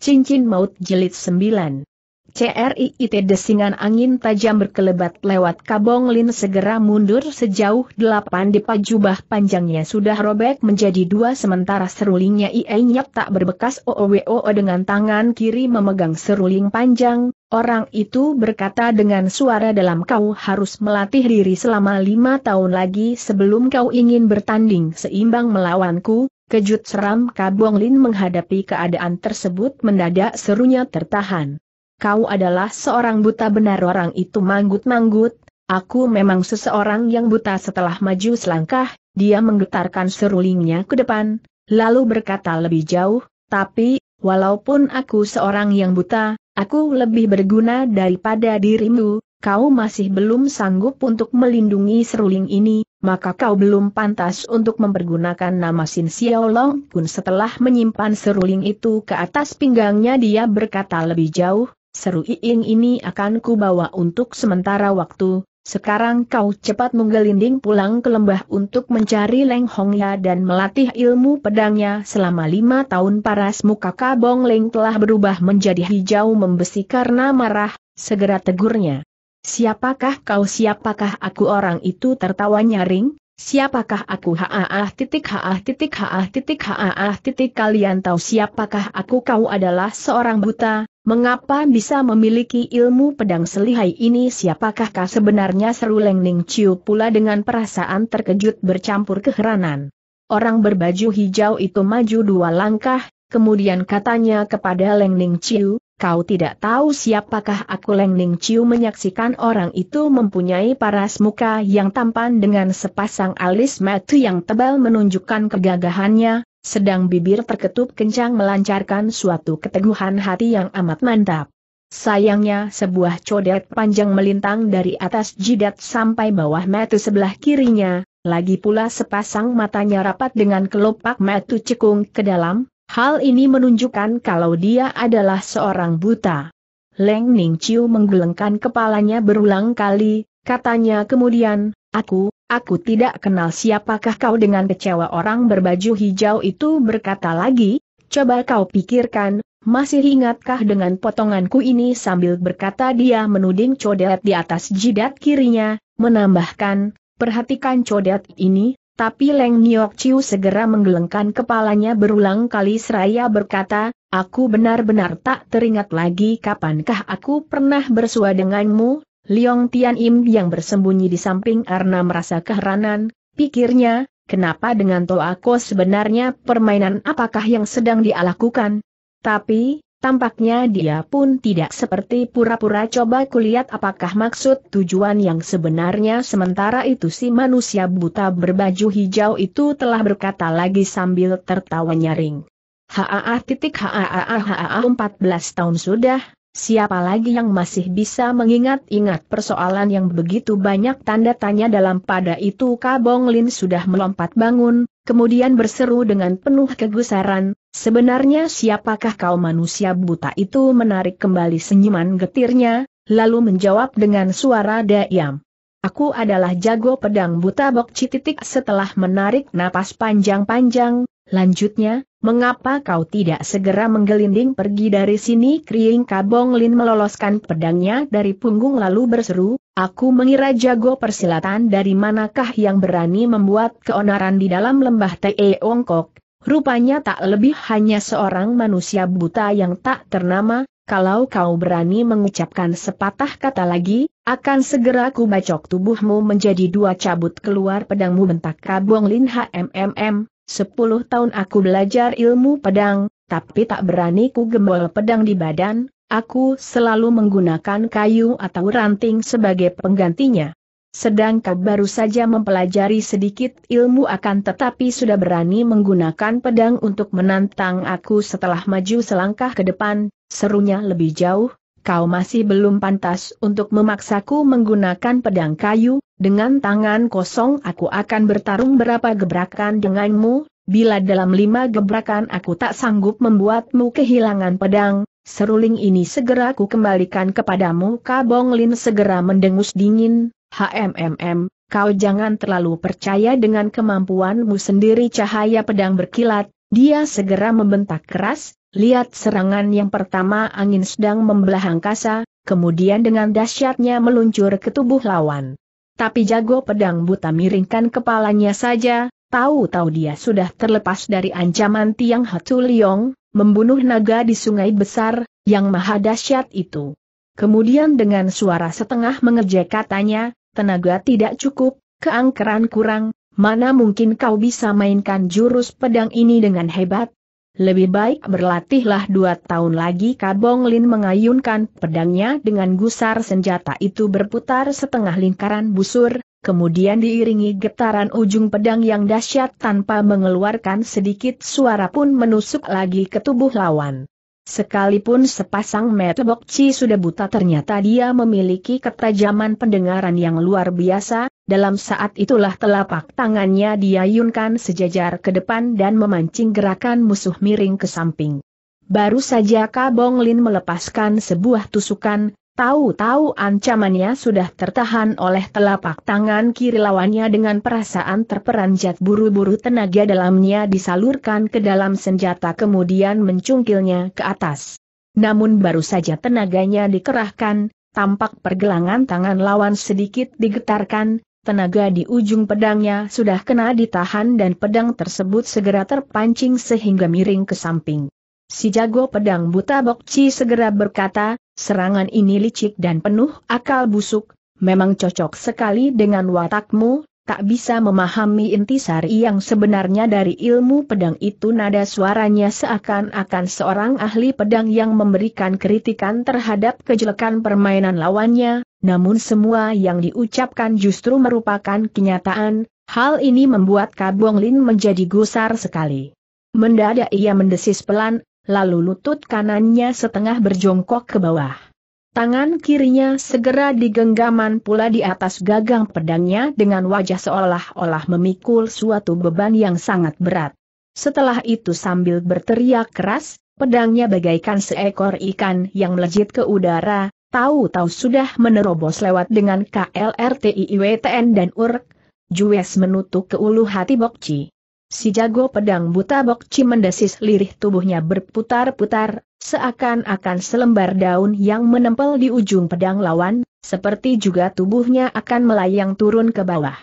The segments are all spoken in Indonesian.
Cincin Maut Jelit 9 CRIIT desingan angin tajam berkelebat lewat Kabong Lin segera mundur sejauh delapan depa jubah panjangnya sudah robek menjadi dua sementara serulingnya ia Nyap tak berbekas OOWO dengan tangan kiri memegang seruling panjang, orang itu berkata dengan suara dalam kau harus melatih diri selama lima tahun lagi sebelum kau ingin bertanding seimbang melawanku, Kejut seram Kabong Lin menghadapi keadaan tersebut mendadak serunya tertahan. Kau adalah seorang buta benar orang itu manggut-manggut, aku memang seseorang yang buta setelah maju selangkah, dia menggetarkan serulingnya ke depan, lalu berkata lebih jauh, tapi, walaupun aku seorang yang buta, aku lebih berguna daripada dirimu, kau masih belum sanggup untuk melindungi seruling ini, maka kau belum pantas untuk mempergunakan nama Sin Xiaolong pun setelah menyimpan seruling itu ke atas pinggangnya dia berkata lebih jauh, seru iing ini akan kubawa untuk sementara waktu, sekarang kau cepat menggelinding pulang ke lembah untuk mencari Leng Hongya dan melatih ilmu pedangnya selama lima tahun paras muka kabong Leng telah berubah menjadi hijau membesi karena marah, segera tegurnya. Siapakah kau siapakah aku orang itu tertawa nyaring? Siapakah aku haah titik haah titik haah titik haah titik kalian tahu siapakah aku kau adalah seorang buta, mengapa bisa memiliki ilmu pedang selihai ini siapakah kau sebenarnya seru Leng Ning Chiu pula dengan perasaan terkejut bercampur keheranan. Orang berbaju hijau itu maju dua langkah, kemudian katanya kepada Leng Ning Chiu, Kau tidak tahu siapakah aku Leng Ning Chiu menyaksikan orang itu mempunyai paras muka yang tampan dengan sepasang alis mata yang tebal menunjukkan kegagahannya, sedang bibir terketup kencang melancarkan suatu keteguhan hati yang amat mantap. Sayangnya sebuah codet panjang melintang dari atas jidat sampai bawah mata sebelah kirinya, lagi pula sepasang matanya rapat dengan kelopak mata cekung ke dalam, Hal ini menunjukkan kalau dia adalah seorang buta. Leng Ning Chiu menggelengkan kepalanya berulang kali, katanya kemudian, aku, aku tidak kenal siapakah kau dengan kecewa orang berbaju hijau itu berkata lagi, coba kau pikirkan, masih ingatkah dengan potonganku ini sambil berkata dia menuding codet di atas jidat kirinya, menambahkan, perhatikan codet ini, tapi Leng Nyok Chiu segera menggelengkan kepalanya berulang kali seraya berkata, Aku benar-benar tak teringat lagi kapankah aku pernah bersua denganmu, Liong Tian Im yang bersembunyi di samping Arna merasa keheranan, pikirnya, kenapa dengan Toa Ko sebenarnya permainan apakah yang sedang dialakukan? Tapi, Tampaknya dia pun tidak seperti pura-pura coba kulihat apakah maksud tujuan yang sebenarnya sementara itu si manusia buta berbaju hijau itu telah berkata lagi sambil tertawa nyaring. Haa titik haa haa 14 tahun sudah, siapa lagi yang masih bisa mengingat-ingat persoalan yang begitu banyak tanda tanya dalam pada itu Kabong Lin sudah melompat bangun, kemudian berseru dengan penuh kegusaran, sebenarnya siapakah kau manusia buta itu menarik kembali senyuman getirnya, lalu menjawab dengan suara dayam. Aku adalah jago pedang buta bokci titik setelah menarik napas panjang-panjang, lanjutnya, mengapa kau tidak segera menggelinding pergi dari sini kriing kabong lin meloloskan pedangnya dari punggung lalu berseru, Aku mengira jago persilatan dari manakah yang berani membuat keonaran di dalam lembah Te Ongkok, rupanya tak lebih hanya seorang manusia buta yang tak ternama, kalau kau berani mengucapkan sepatah kata lagi, akan segera ku bacok tubuhmu menjadi dua cabut keluar pedangmu bentak kabung Lin HMMM, sepuluh tahun aku belajar ilmu pedang, tapi tak berani ku gembol pedang di badan, Aku selalu menggunakan kayu atau ranting sebagai penggantinya. Sedang kau baru saja mempelajari sedikit ilmu akan tetapi sudah berani menggunakan pedang untuk menantang aku setelah maju selangkah ke depan, serunya lebih jauh, kau masih belum pantas untuk memaksaku menggunakan pedang kayu, dengan tangan kosong aku akan bertarung berapa gebrakan denganmu, bila dalam lima gebrakan aku tak sanggup membuatmu kehilangan pedang, Seruling ini segera ku kembalikan kepadamu Kabong Lin segera mendengus dingin, HMMM, kau jangan terlalu percaya dengan kemampuanmu sendiri cahaya pedang berkilat, dia segera membentak keras, lihat serangan yang pertama angin sedang membelah angkasa, kemudian dengan dahsyatnya meluncur ke tubuh lawan. Tapi jago pedang buta miringkan kepalanya saja, tahu-tahu dia sudah terlepas dari ancaman Tiang Hatu Liong, membunuh naga di sungai besar, yang maha dahsyat itu. Kemudian dengan suara setengah mengejek katanya, tenaga tidak cukup, keangkeran kurang, mana mungkin kau bisa mainkan jurus pedang ini dengan hebat? Lebih baik berlatihlah dua tahun lagi Kabong Lin mengayunkan pedangnya dengan gusar senjata itu berputar setengah lingkaran busur, kemudian diiringi getaran ujung pedang yang dahsyat tanpa mengeluarkan sedikit suara pun menusuk lagi ke tubuh lawan. Sekalipun sepasang mata Bokci sudah buta ternyata dia memiliki ketajaman pendengaran yang luar biasa, dalam saat itulah telapak tangannya diayunkan sejajar ke depan dan memancing gerakan musuh miring ke samping. Baru saja Kabong Lin melepaskan sebuah tusukan, Tahu-tahu ancamannya sudah tertahan oleh telapak tangan kiri lawannya dengan perasaan terperanjat buru-buru tenaga dalamnya disalurkan ke dalam senjata kemudian mencungkilnya ke atas. Namun baru saja tenaganya dikerahkan, tampak pergelangan tangan lawan sedikit digetarkan, tenaga di ujung pedangnya sudah kena ditahan dan pedang tersebut segera terpancing sehingga miring ke samping. Si jago pedang buta Bokci segera berkata, Serangan ini licik dan penuh akal busuk, memang cocok sekali dengan watakmu, tak bisa memahami intisari yang sebenarnya dari ilmu pedang itu nada suaranya seakan-akan seorang ahli pedang yang memberikan kritikan terhadap kejelekan permainan lawannya, namun semua yang diucapkan justru merupakan kenyataan, hal ini membuat Kabong Lin menjadi gusar sekali. Mendadak ia mendesis pelan, lalu lutut kanannya setengah berjongkok ke bawah. Tangan kirinya segera digenggaman pula di atas gagang pedangnya dengan wajah seolah-olah memikul suatu beban yang sangat berat. Setelah itu sambil berteriak keras, pedangnya bagaikan seekor ikan yang melejit ke udara, tahu-tahu sudah menerobos lewat dengan KLRTIWTN dan URK. Jues menutup ke ulu hati Bokci. Si jago pedang buta Bok mendesis lirih tubuhnya berputar-putar, seakan-akan selembar daun yang menempel di ujung pedang lawan, seperti juga tubuhnya akan melayang turun ke bawah.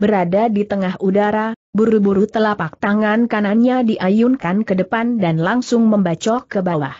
Berada di tengah udara, buru-buru telapak tangan kanannya diayunkan ke depan dan langsung membacok ke bawah.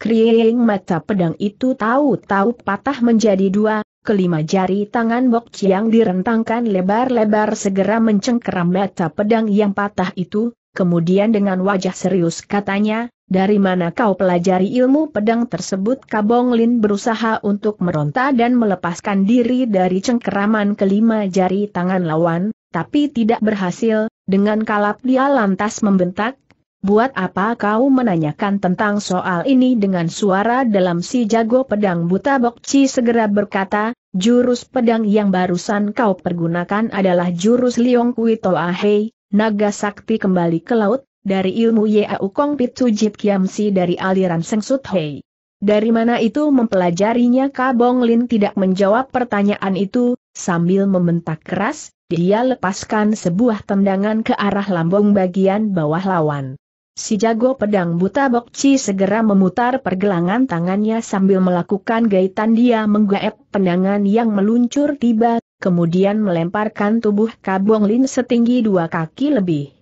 Kriing mata pedang itu tahu-tahu patah menjadi dua, kelima jari tangan Bok Chiang direntangkan lebar-lebar segera mencengkeram mata pedang yang patah itu, kemudian dengan wajah serius katanya, dari mana kau pelajari ilmu pedang tersebut Kabong Lin berusaha untuk meronta dan melepaskan diri dari cengkeraman kelima jari tangan lawan, tapi tidak berhasil, dengan kalap dia lantas membentak, Buat apa kau menanyakan tentang soal ini dengan suara dalam si jago pedang buta Bokci segera berkata, jurus pedang yang barusan kau pergunakan adalah jurus Liong Kui Hei, naga sakti kembali ke laut, dari ilmu Yau Kong Pitu Jip si dari aliran seng sut Hei. Dari mana itu mempelajarinya Kabong Lin tidak menjawab pertanyaan itu, sambil membentak keras, dia lepaskan sebuah tendangan ke arah lambung bagian bawah lawan. Si jago pedang buta Bokci segera memutar pergelangan tangannya sambil melakukan gaitan dia menggaep pendangan yang meluncur tiba, kemudian melemparkan tubuh Kabong Lin setinggi dua kaki lebih.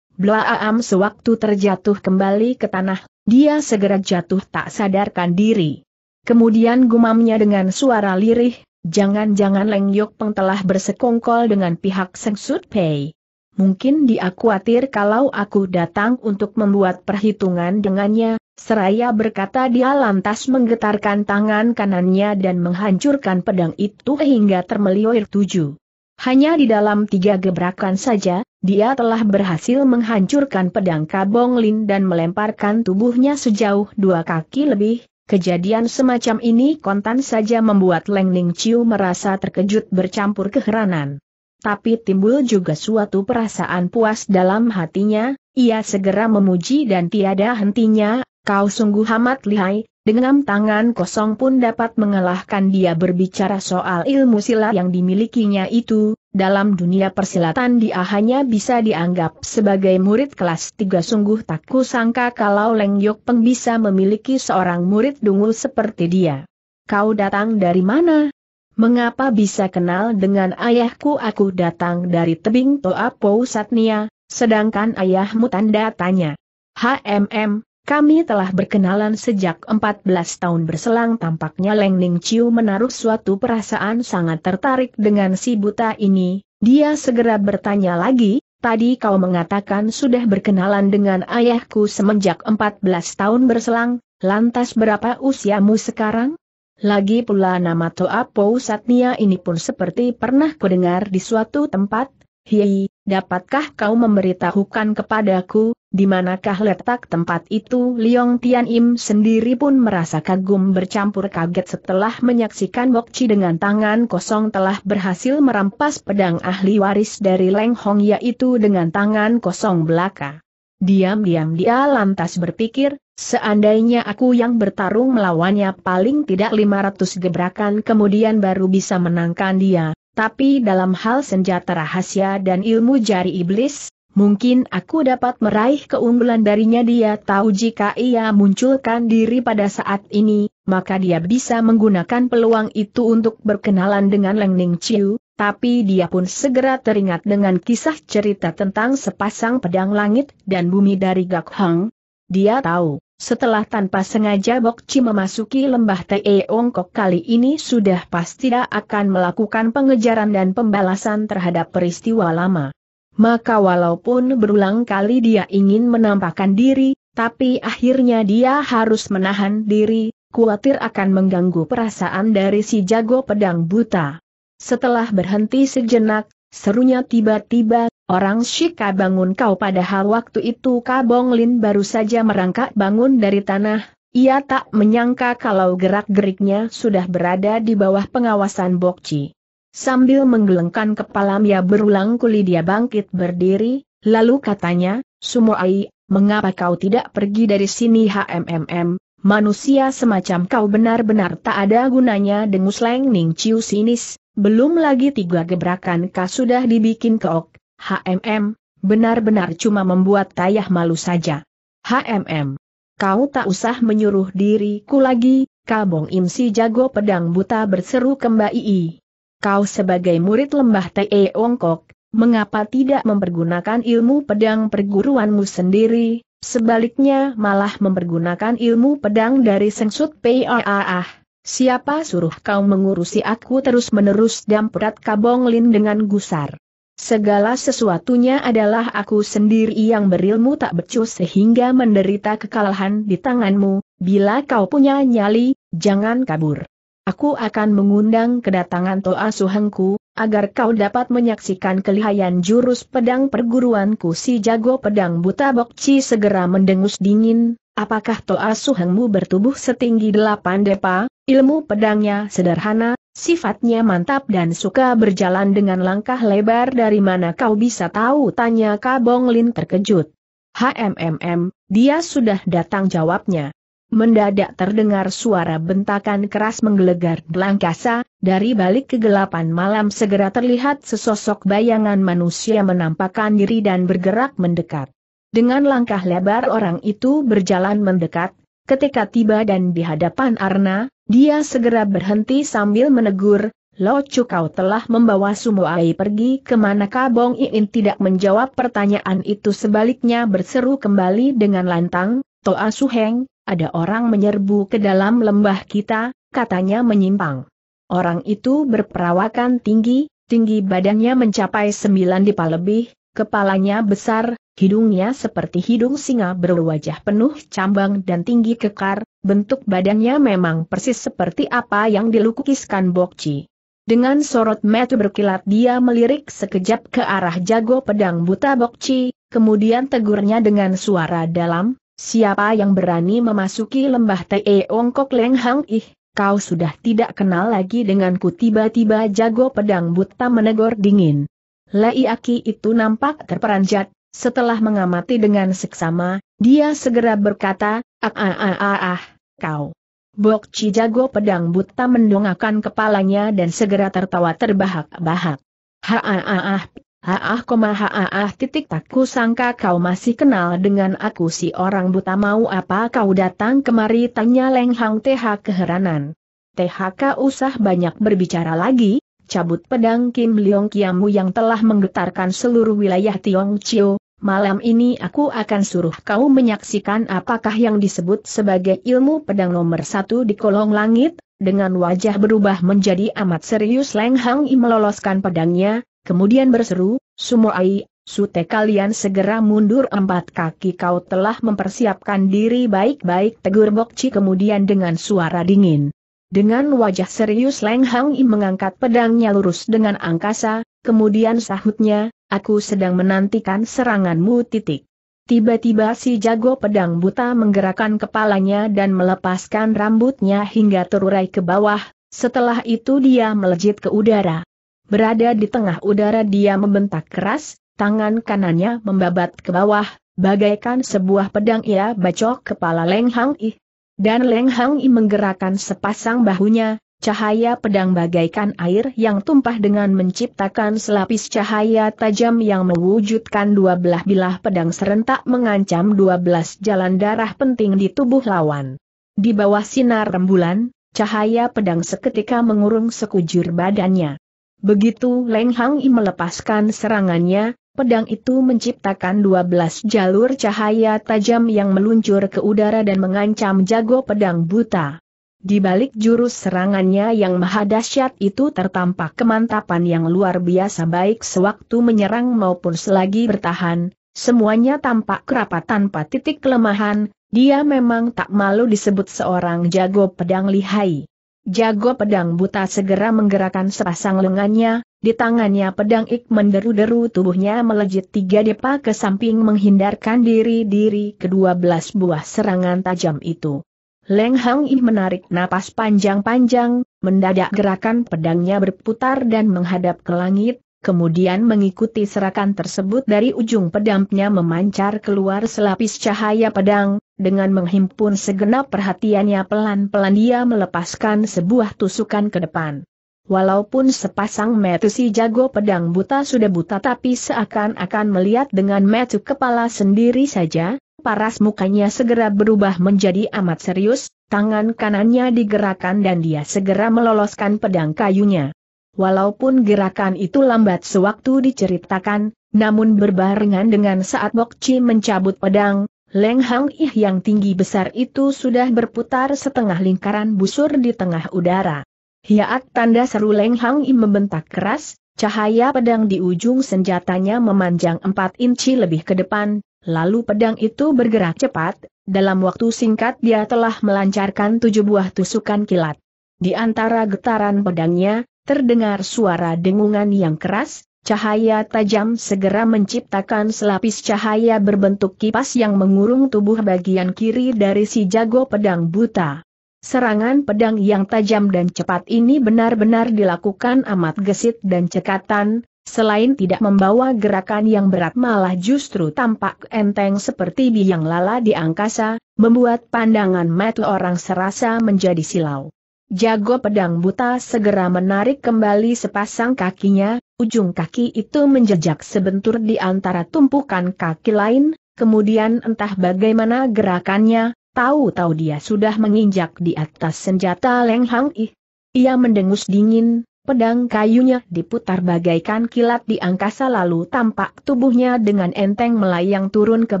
Blaam sewaktu terjatuh kembali ke tanah, dia segera jatuh tak sadarkan diri. Kemudian gumamnya dengan suara lirih, jangan-jangan Leng Yok Peng telah bersekongkol dengan pihak Seng Sut Pei. Mungkin dia khawatir kalau aku datang untuk membuat perhitungan dengannya, seraya berkata dia lantas menggetarkan tangan kanannya dan menghancurkan pedang itu hingga termelioir tujuh. Hanya di dalam tiga gebrakan saja, dia telah berhasil menghancurkan pedang Kabong Lin dan melemparkan tubuhnya sejauh dua kaki lebih, Kejadian semacam ini kontan saja membuat Leng Ning Chiu merasa terkejut bercampur keheranan. Tapi timbul juga suatu perasaan puas dalam hatinya, ia segera memuji dan tiada hentinya, kau sungguh amat lihai, dengan tangan kosong pun dapat mengalahkan dia berbicara soal ilmu silat yang dimilikinya itu, dalam dunia persilatan dia hanya bisa dianggap sebagai murid kelas 3 sungguh tak kusangka kalau Leng Yok Peng bisa memiliki seorang murid dungul seperti dia. Kau datang dari mana? mengapa bisa kenal dengan ayahku aku datang dari tebing Toa Po sedangkan ayahmu tanda tanya. HMM, kami telah berkenalan sejak 14 tahun berselang tampaknya Leng Ning Chiu menaruh suatu perasaan sangat tertarik dengan si buta ini, dia segera bertanya lagi, tadi kau mengatakan sudah berkenalan dengan ayahku semenjak 14 tahun berselang, lantas berapa usiamu sekarang? Lagi pula nama Toa Po Satnia ini pun seperti pernah kudengar di suatu tempat, Hei, dapatkah kau memberitahukan kepadaku, di manakah letak tempat itu Liong Tian Im sendiri pun merasa kagum bercampur kaget setelah menyaksikan Chi dengan tangan kosong telah berhasil merampas pedang ahli waris dari Leng Hong yaitu dengan tangan kosong belaka. Diam-diam dia lantas berpikir, seandainya aku yang bertarung melawannya paling tidak 500 gebrakan kemudian baru bisa menangkan dia, tapi dalam hal senjata rahasia dan ilmu jari iblis, mungkin aku dapat meraih keunggulan darinya dia tahu jika ia munculkan diri pada saat ini, maka dia bisa menggunakan peluang itu untuk berkenalan dengan Leng Ning Chiu, tapi dia pun segera teringat dengan kisah cerita tentang sepasang pedang langit dan bumi dari Gak Hang. Dia tahu, setelah tanpa sengaja Chi memasuki lembah e Ongkok kali ini sudah pasti tidak akan melakukan pengejaran dan pembalasan terhadap peristiwa lama. Maka walaupun berulang kali dia ingin menampakkan diri, tapi akhirnya dia harus menahan diri, khawatir akan mengganggu perasaan dari si jago pedang buta. Setelah berhenti sejenak, serunya tiba-tiba, orang Shika bangun kau padahal waktu itu Kabong Lin baru saja merangkak bangun dari tanah, ia tak menyangka kalau gerak-geriknya sudah berada di bawah pengawasan Bokci. Sambil menggelengkan kepala ia berulang kali dia bangkit berdiri, lalu katanya, Sumo Ai, mengapa kau tidak pergi dari sini HMMM, Manusia semacam kau benar-benar tak ada gunanya dengus Leng Ning Chiu sinis, belum lagi tiga gebrakan kau sudah dibikin keok, HMM, benar-benar cuma membuat tayah malu saja. HMM, kau tak usah menyuruh diriku lagi, Kabong Im si jago pedang buta berseru kembali. Kau sebagai murid lembah Te Ongkok, mengapa tidak mempergunakan ilmu pedang perguruanmu sendiri, Sebaliknya malah mempergunakan ilmu pedang dari sengsut PAAH. Siapa suruh kau mengurusi aku terus-menerus damperat Kabong Lin dengan gusar. Segala sesuatunya adalah aku sendiri yang berilmu tak becus sehingga menderita kekalahan di tanganmu, bila kau punya nyali, jangan kabur. Aku akan mengundang kedatangan Toa Suhengku, agar kau dapat menyaksikan kelihayan jurus pedang perguruanku si jago pedang buta Bokci segera mendengus dingin, apakah Toa Suhengmu bertubuh setinggi delapan depa, ilmu pedangnya sederhana, sifatnya mantap dan suka berjalan dengan langkah lebar dari mana kau bisa tahu tanya Kabong Lin terkejut. HMMM, dia sudah datang jawabnya. Mendadak terdengar suara bentakan keras menggelegar belangkasa, dari balik kegelapan malam segera terlihat sesosok bayangan manusia menampakkan diri dan bergerak mendekat. Dengan langkah lebar orang itu berjalan mendekat, ketika tiba dan di hadapan Arna, dia segera berhenti sambil menegur, Lo Cukau telah membawa Sumoai pergi kemana Kabong Iin tidak menjawab pertanyaan itu sebaliknya berseru kembali dengan lantang, Toa Suheng, ada orang menyerbu ke dalam lembah kita, katanya menyimpang. Orang itu berperawakan tinggi, tinggi badannya mencapai sembilan dipa lebih, kepalanya besar, hidungnya seperti hidung singa berwajah penuh cambang dan tinggi kekar, bentuk badannya memang persis seperti apa yang dilukiskan Bokci. Dengan sorot metu berkilat dia melirik sekejap ke arah jago pedang buta Bokci, kemudian tegurnya dengan suara dalam, Siapa yang berani memasuki lembah Teong Ongkok Leng Hang Ih, kau sudah tidak kenal lagi denganku tiba-tiba jago pedang buta menegur dingin. Lei Aki itu nampak terperanjat, setelah mengamati dengan seksama, dia segera berkata, ah ah ah ah, ah kau. Bok Chi jago pedang buta mendongakkan kepalanya dan segera tertawa terbahak-bahak. Ha ah ah ah, Haah haah titik takku sangka kau masih kenal dengan aku si orang buta mau apa kau datang kemari tanya Leng Hang TH keheranan. THK usah banyak berbicara lagi, cabut pedang Kim Leong Kiamu yang telah menggetarkan seluruh wilayah Tiong Chiu, malam ini aku akan suruh kau menyaksikan apakah yang disebut sebagai ilmu pedang nomor satu di kolong langit, dengan wajah berubah menjadi amat serius Leng Hang I meloloskan pedangnya, Kemudian berseru, Sumoai, Sute kalian segera mundur empat kaki kau telah mempersiapkan diri baik-baik tegur Bokci kemudian dengan suara dingin. Dengan wajah serius Leng Hang I mengangkat pedangnya lurus dengan angkasa, kemudian sahutnya, aku sedang menantikan seranganmu titik. Tiba-tiba si jago pedang buta menggerakkan kepalanya dan melepaskan rambutnya hingga terurai ke bawah, setelah itu dia melejit ke udara. Berada di tengah udara dia membentak keras, tangan kanannya membabat ke bawah, bagaikan sebuah pedang ia bacok kepala Leng Hang I. Dan Leng Hang I menggerakkan sepasang bahunya, cahaya pedang bagaikan air yang tumpah dengan menciptakan selapis cahaya tajam yang mewujudkan dua belah bilah pedang serentak mengancam dua belas jalan darah penting di tubuh lawan. Di bawah sinar rembulan, cahaya pedang seketika mengurung sekujur badannya. Begitu Leng Hang I melepaskan serangannya, pedang itu menciptakan 12 jalur cahaya tajam yang meluncur ke udara dan mengancam jago pedang buta. Di balik jurus serangannya yang maha dahsyat itu tertampak kemantapan yang luar biasa baik sewaktu menyerang maupun selagi bertahan, semuanya tampak kerapat tanpa titik kelemahan, dia memang tak malu disebut seorang jago pedang lihai. Jago pedang buta segera menggerakkan sepasang lengannya, di tangannya pedang ik menderu-deru tubuhnya melejit tiga depa ke samping menghindarkan diri-diri kedua belas buah serangan tajam itu. Leng Hang Ih menarik napas panjang-panjang, mendadak gerakan pedangnya berputar dan menghadap ke langit, kemudian mengikuti serakan tersebut dari ujung pedangnya memancar keluar selapis cahaya pedang, dengan menghimpun segenap perhatiannya pelan-pelan dia melepaskan sebuah tusukan ke depan. Walaupun sepasang metu si jago pedang buta sudah buta tapi seakan-akan melihat dengan metu kepala sendiri saja, paras mukanya segera berubah menjadi amat serius, tangan kanannya digerakkan dan dia segera meloloskan pedang kayunya. Walaupun gerakan itu lambat sewaktu diceritakan, namun berbarengan dengan saat Bokci mencabut pedang, Leng Hang Ih yang tinggi besar itu sudah berputar setengah lingkaran busur di tengah udara. Hiat tanda seru Leng Hang Ih membentak keras, cahaya pedang di ujung senjatanya memanjang 4 inci lebih ke depan, lalu pedang itu bergerak cepat, dalam waktu singkat dia telah melancarkan tujuh buah tusukan kilat. Di antara getaran pedangnya, terdengar suara dengungan yang keras, Cahaya tajam segera menciptakan selapis cahaya berbentuk kipas yang mengurung tubuh bagian kiri dari si jago pedang buta. Serangan pedang yang tajam dan cepat ini benar-benar dilakukan amat gesit dan cekatan, selain tidak membawa gerakan yang berat malah justru tampak enteng seperti biang lala di angkasa, membuat pandangan mata orang serasa menjadi silau. Jago pedang buta segera menarik kembali sepasang kakinya, ujung kaki itu menjejak sebentur di antara tumpukan kaki lain, kemudian entah bagaimana gerakannya, tahu-tahu dia sudah menginjak di atas senjata Leng Hang Ih. Ia mendengus dingin, pedang kayunya diputar bagaikan kilat di angkasa lalu tampak tubuhnya dengan enteng melayang turun ke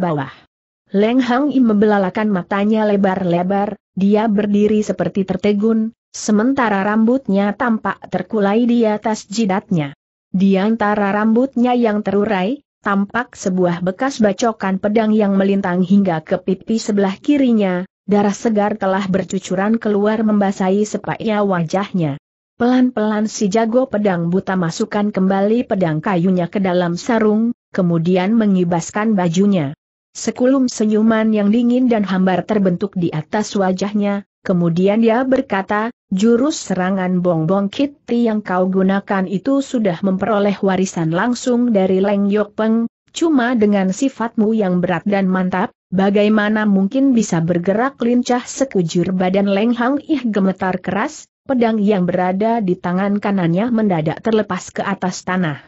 bawah. Leng Hang I membelalakan matanya lebar-lebar, dia berdiri seperti tertegun, Sementara rambutnya tampak terkulai di atas jidatnya. Di antara rambutnya yang terurai, tampak sebuah bekas bacokan pedang yang melintang hingga ke pipi sebelah kirinya, darah segar telah bercucuran keluar membasahi sepaknya wajahnya. Pelan-pelan si jago pedang buta masukkan kembali pedang kayunya ke dalam sarung, kemudian mengibaskan bajunya. Sekulum senyuman yang dingin dan hambar terbentuk di atas wajahnya, Kemudian dia berkata, jurus serangan bongbong Kitty yang kau gunakan itu sudah memperoleh warisan langsung dari Leng Yok Peng, cuma dengan sifatmu yang berat dan mantap, bagaimana mungkin bisa bergerak lincah sekujur badan Leng Hang Ih gemetar keras, pedang yang berada di tangan kanannya mendadak terlepas ke atas tanah.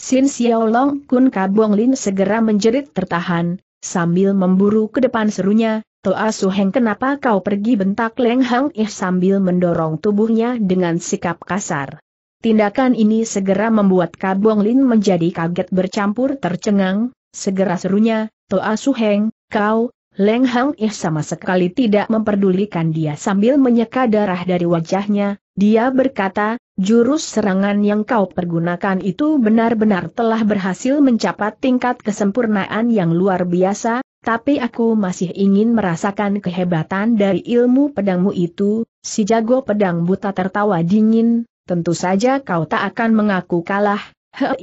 Sin Long Kun Kabong Lin segera menjerit tertahan, sambil memburu ke depan serunya, Toa Suheng kenapa kau pergi bentak Leng Hang Ih sambil mendorong tubuhnya dengan sikap kasar. Tindakan ini segera membuat Kabong Lin menjadi kaget bercampur tercengang, segera serunya, Toa Suheng, kau, Leng Hang Ih sama sekali tidak memperdulikan dia sambil menyeka darah dari wajahnya, dia berkata, jurus serangan yang kau pergunakan itu benar-benar telah berhasil mencapai tingkat kesempurnaan yang luar biasa, tapi aku masih ingin merasakan kehebatan dari ilmu pedangmu itu, si jago pedang buta tertawa dingin, tentu saja kau tak akan mengaku kalah, he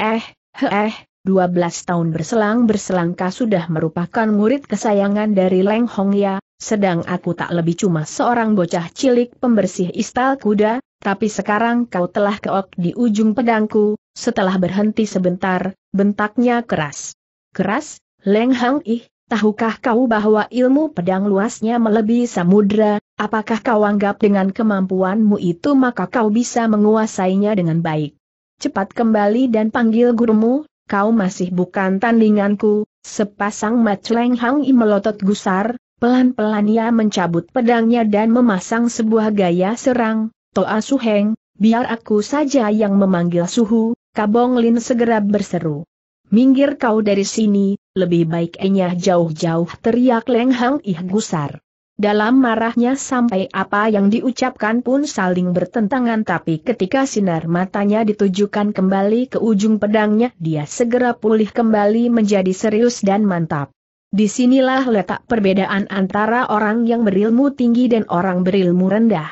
eh, 12 eh. tahun berselang-berselang sudah merupakan murid kesayangan dari Leng Hong Ya, sedang aku tak lebih cuma seorang bocah cilik pembersih istal kuda, tapi sekarang kau telah keok di ujung pedangku, setelah berhenti sebentar, bentaknya keras. Keras, Leng Hong Ih, Tahukah kau bahwa ilmu pedang luasnya melebihi samudra? Apakah kau anggap dengan kemampuanmu itu maka kau bisa menguasainya dengan baik? Cepat kembali dan panggil gurumu, kau masih bukan tandinganku. Sepasang maceleng Hang I melotot gusar, pelan-pelan ia mencabut pedangnya dan memasang sebuah gaya serang. Toa Suheng, biar aku saja yang memanggil Suhu, Kabong Lin segera berseru. Minggir kau dari sini, lebih baik enyah jauh-jauh teriak Leng Hang Ih gusar. Dalam marahnya sampai apa yang diucapkan pun saling bertentangan tapi ketika sinar matanya ditujukan kembali ke ujung pedangnya dia segera pulih kembali menjadi serius dan mantap. Disinilah letak perbedaan antara orang yang berilmu tinggi dan orang berilmu rendah.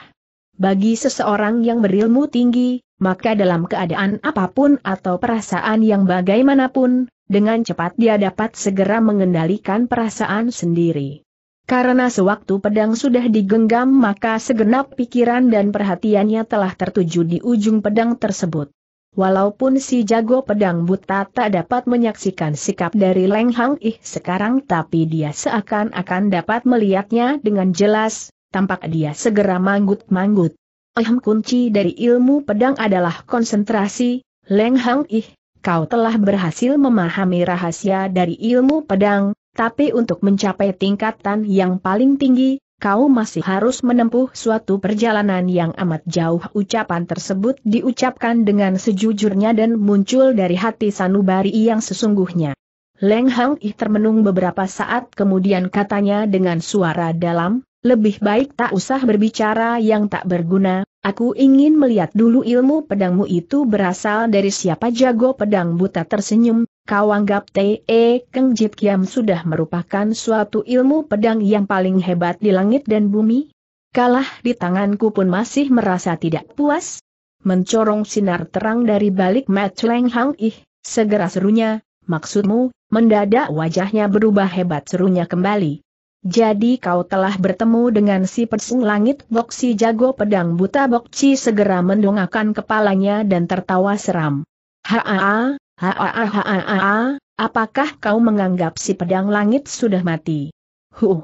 Bagi seseorang yang berilmu tinggi, maka dalam keadaan apapun atau perasaan yang bagaimanapun, dengan cepat dia dapat segera mengendalikan perasaan sendiri. Karena sewaktu pedang sudah digenggam maka segenap pikiran dan perhatiannya telah tertuju di ujung pedang tersebut. Walaupun si jago pedang buta tak dapat menyaksikan sikap dari Leng Hang Ih sekarang tapi dia seakan-akan dapat melihatnya dengan jelas, tampak dia segera manggut-manggut. Ehm kunci dari ilmu pedang adalah konsentrasi, Leng Hang Ih, kau telah berhasil memahami rahasia dari ilmu pedang, tapi untuk mencapai tingkatan yang paling tinggi, kau masih harus menempuh suatu perjalanan yang amat jauh. Ucapan tersebut diucapkan dengan sejujurnya dan muncul dari hati sanubari yang sesungguhnya. Leng Hang Ih termenung beberapa saat kemudian katanya dengan suara dalam, lebih baik tak usah berbicara yang tak berguna, Aku ingin melihat dulu ilmu pedangmu itu berasal dari siapa jago pedang buta tersenyum, kau anggap T.E. E, Keng Jit Kiam sudah merupakan suatu ilmu pedang yang paling hebat di langit dan bumi? Kalah di tanganku pun masih merasa tidak puas? Mencorong sinar terang dari balik match Leng Hang Ih, segera serunya, maksudmu, mendadak wajahnya berubah hebat serunya kembali. Jadi kau telah bertemu dengan si pesung langit Bok jago pedang buta Bok segera mendongakkan kepalanya dan tertawa seram. Haa, haa, haa, apakah kau menganggap si pedang langit sudah mati? Huh.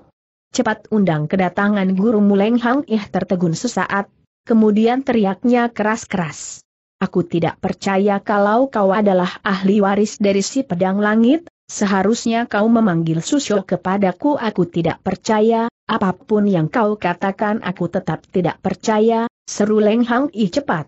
Cepat undang kedatangan guru Muleng Hang Ih tertegun sesaat, kemudian teriaknya keras-keras. Aku tidak percaya kalau kau adalah ahli waris dari si pedang langit, Seharusnya kau memanggil Susyo kepadaku aku tidak percaya, apapun yang kau katakan aku tetap tidak percaya, seru Leng Hang I cepat.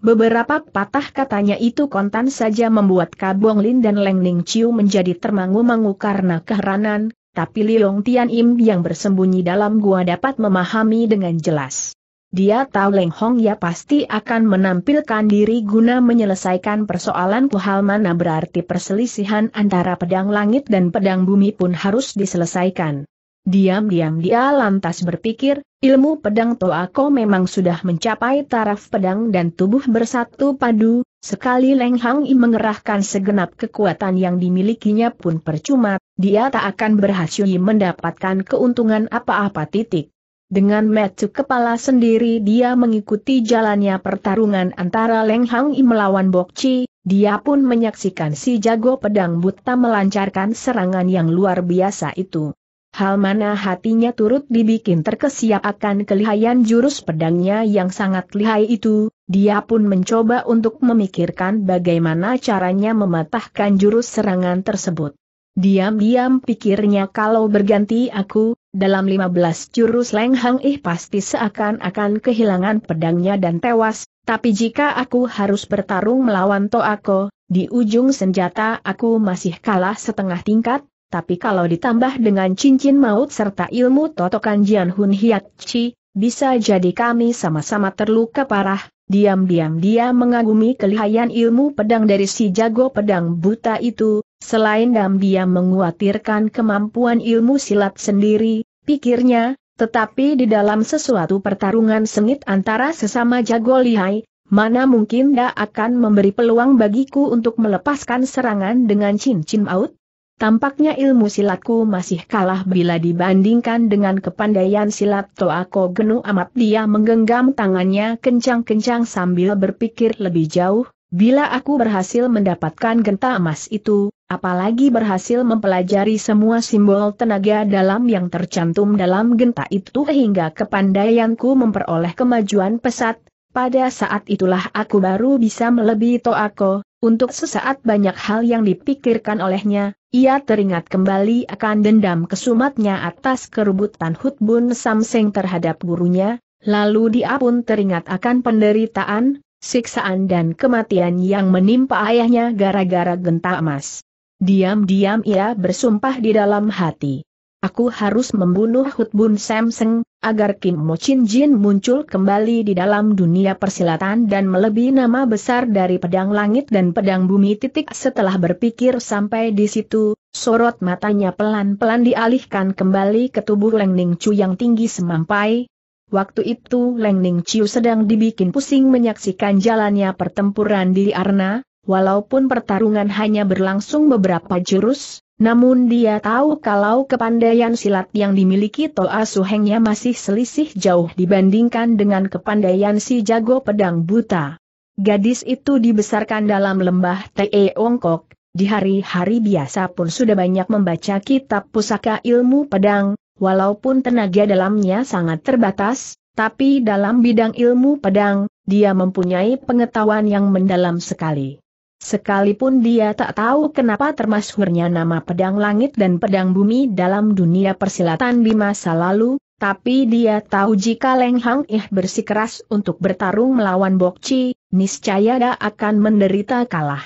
Beberapa patah katanya itu kontan saja membuat Kabong Lin dan Leng Ning Chiu menjadi termangu-mangu karena keheranan, tapi Liong Tian Im yang bersembunyi dalam gua dapat memahami dengan jelas dia tahu Leng Hong ya pasti akan menampilkan diri guna menyelesaikan persoalan kuhal mana berarti perselisihan antara pedang langit dan pedang bumi pun harus diselesaikan. Diam-diam dia lantas berpikir, ilmu pedang Toa Toako memang sudah mencapai taraf pedang dan tubuh bersatu padu, sekali Leng Hong I mengerahkan segenap kekuatan yang dimilikinya pun percuma, dia tak akan berhasil mendapatkan keuntungan apa-apa titik. Dengan metu kepala sendiri dia mengikuti jalannya pertarungan antara Leng Hang I melawan Bok Chi, dia pun menyaksikan si jago pedang buta melancarkan serangan yang luar biasa itu. Hal mana hatinya turut dibikin terkesiap akan kelihayan jurus pedangnya yang sangat lihai itu, dia pun mencoba untuk memikirkan bagaimana caranya mematahkan jurus serangan tersebut. Diam-diam pikirnya kalau berganti aku, dalam 15 jurus Leng Hang Ih pasti seakan-akan kehilangan pedangnya dan tewas, tapi jika aku harus bertarung melawan Toako, di ujung senjata aku masih kalah setengah tingkat, tapi kalau ditambah dengan cincin maut serta ilmu totokan Jian Hun Hiat Chi, bisa jadi kami sama-sama terluka parah, diam-diam dia mengagumi kelihayan ilmu pedang dari si jago pedang buta itu, Selain dam dia menguatirkan kemampuan ilmu silat sendiri, pikirnya, tetapi di dalam sesuatu pertarungan sengit antara sesama jago lihai, mana mungkin dia akan memberi peluang bagiku untuk melepaskan serangan dengan cincin maut? Tampaknya ilmu silatku masih kalah bila dibandingkan dengan kepandaian silat Toako Genu amat dia menggenggam tangannya kencang-kencang sambil berpikir lebih jauh, bila aku berhasil mendapatkan genta emas itu, apalagi berhasil mempelajari semua simbol tenaga dalam yang tercantum dalam genta itu hingga kepandaianku memperoleh kemajuan pesat, pada saat itulah aku baru bisa melebihi Toako, untuk sesaat banyak hal yang dipikirkan olehnya, ia teringat kembali akan dendam kesumatnya atas kerubutan Hutbun Samseng terhadap gurunya, lalu dia pun teringat akan penderitaan, siksaan dan kematian yang menimpa ayahnya gara-gara genta emas. Diam-diam ia bersumpah di dalam hati. Aku harus membunuh Hutbun Samseng, agar Kim Mo Chin Jin muncul kembali di dalam dunia persilatan dan melebihi nama besar dari pedang langit dan pedang bumi titik setelah berpikir sampai di situ, sorot matanya pelan-pelan dialihkan kembali ke tubuh Leng Ning Chu yang tinggi semampai. Waktu itu Leng Ning Chu sedang dibikin pusing menyaksikan jalannya pertempuran di Arna, Walaupun pertarungan hanya berlangsung beberapa jurus, namun dia tahu kalau kepandaian silat yang dimiliki Toa Suhengnya masih selisih jauh dibandingkan dengan kepandaian si jago pedang buta. Gadis itu dibesarkan dalam lembah Te Ongkok, di hari-hari biasa pun sudah banyak membaca kitab pusaka ilmu pedang, walaupun tenaga dalamnya sangat terbatas, tapi dalam bidang ilmu pedang, dia mempunyai pengetahuan yang mendalam sekali. Sekalipun dia tak tahu kenapa termasuknya nama pedang langit dan pedang bumi dalam dunia persilatan di masa lalu, tapi dia tahu jika Leng Hang Ih bersikeras untuk bertarung melawan Bokci, niscaya dia akan menderita kalah.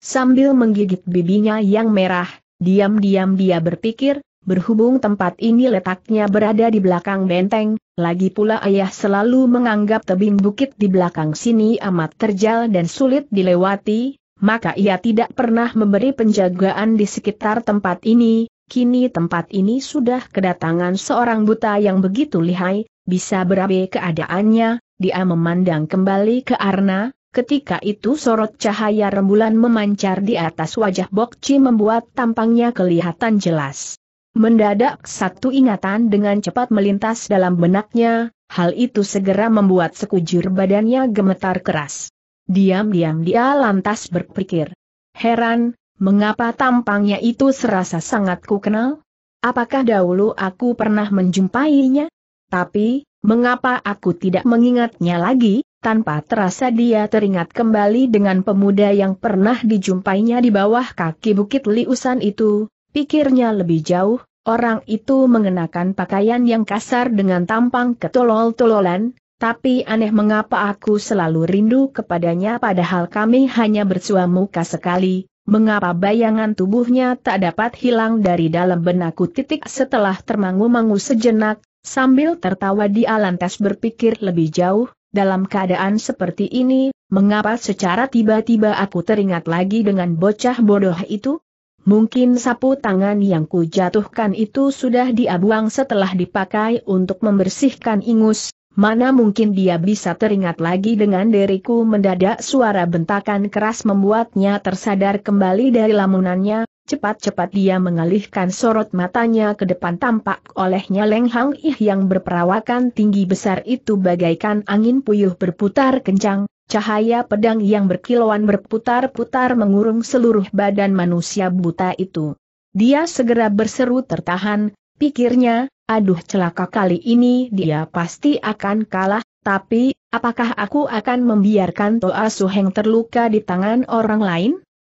Sambil menggigit bibinya yang merah, diam-diam dia berpikir, berhubung tempat ini letaknya berada di belakang benteng, lagi pula ayah selalu menganggap tebing bukit di belakang sini amat terjal dan sulit dilewati, maka ia tidak pernah memberi penjagaan di sekitar tempat ini, kini tempat ini sudah kedatangan seorang buta yang begitu lihai, bisa berabe keadaannya, dia memandang kembali ke Arna, ketika itu sorot cahaya rembulan memancar di atas wajah Bokci membuat tampangnya kelihatan jelas. Mendadak satu ingatan dengan cepat melintas dalam benaknya, hal itu segera membuat sekujur badannya gemetar keras. Diam-diam dia lantas berpikir. Heran, mengapa tampangnya itu serasa sangat ku kenal? Apakah dahulu aku pernah menjumpainya? Tapi, mengapa aku tidak mengingatnya lagi? Tanpa terasa dia teringat kembali dengan pemuda yang pernah dijumpainya di bawah kaki bukit liusan itu, pikirnya lebih jauh, orang itu mengenakan pakaian yang kasar dengan tampang ketolol-tololan, tapi aneh mengapa aku selalu rindu kepadanya padahal kami hanya bersua muka sekali, mengapa bayangan tubuhnya tak dapat hilang dari dalam benakku titik setelah termangu-mangu sejenak, sambil tertawa di Alantas berpikir lebih jauh, dalam keadaan seperti ini, mengapa secara tiba-tiba aku teringat lagi dengan bocah bodoh itu? Mungkin sapu tangan yang ku jatuhkan itu sudah diabuang setelah dipakai untuk membersihkan ingus, Mana mungkin dia bisa teringat lagi dengan diriku mendadak suara bentakan keras membuatnya tersadar kembali dari lamunannya, cepat-cepat dia mengalihkan sorot matanya ke depan tampak olehnya Leng Hang Ih yang berperawakan tinggi besar itu bagaikan angin puyuh berputar kencang, cahaya pedang yang berkilauan berputar-putar mengurung seluruh badan manusia buta itu. Dia segera berseru tertahan, pikirnya, aduh celaka kali ini dia pasti akan kalah, tapi, apakah aku akan membiarkan Toa Suheng terluka di tangan orang lain?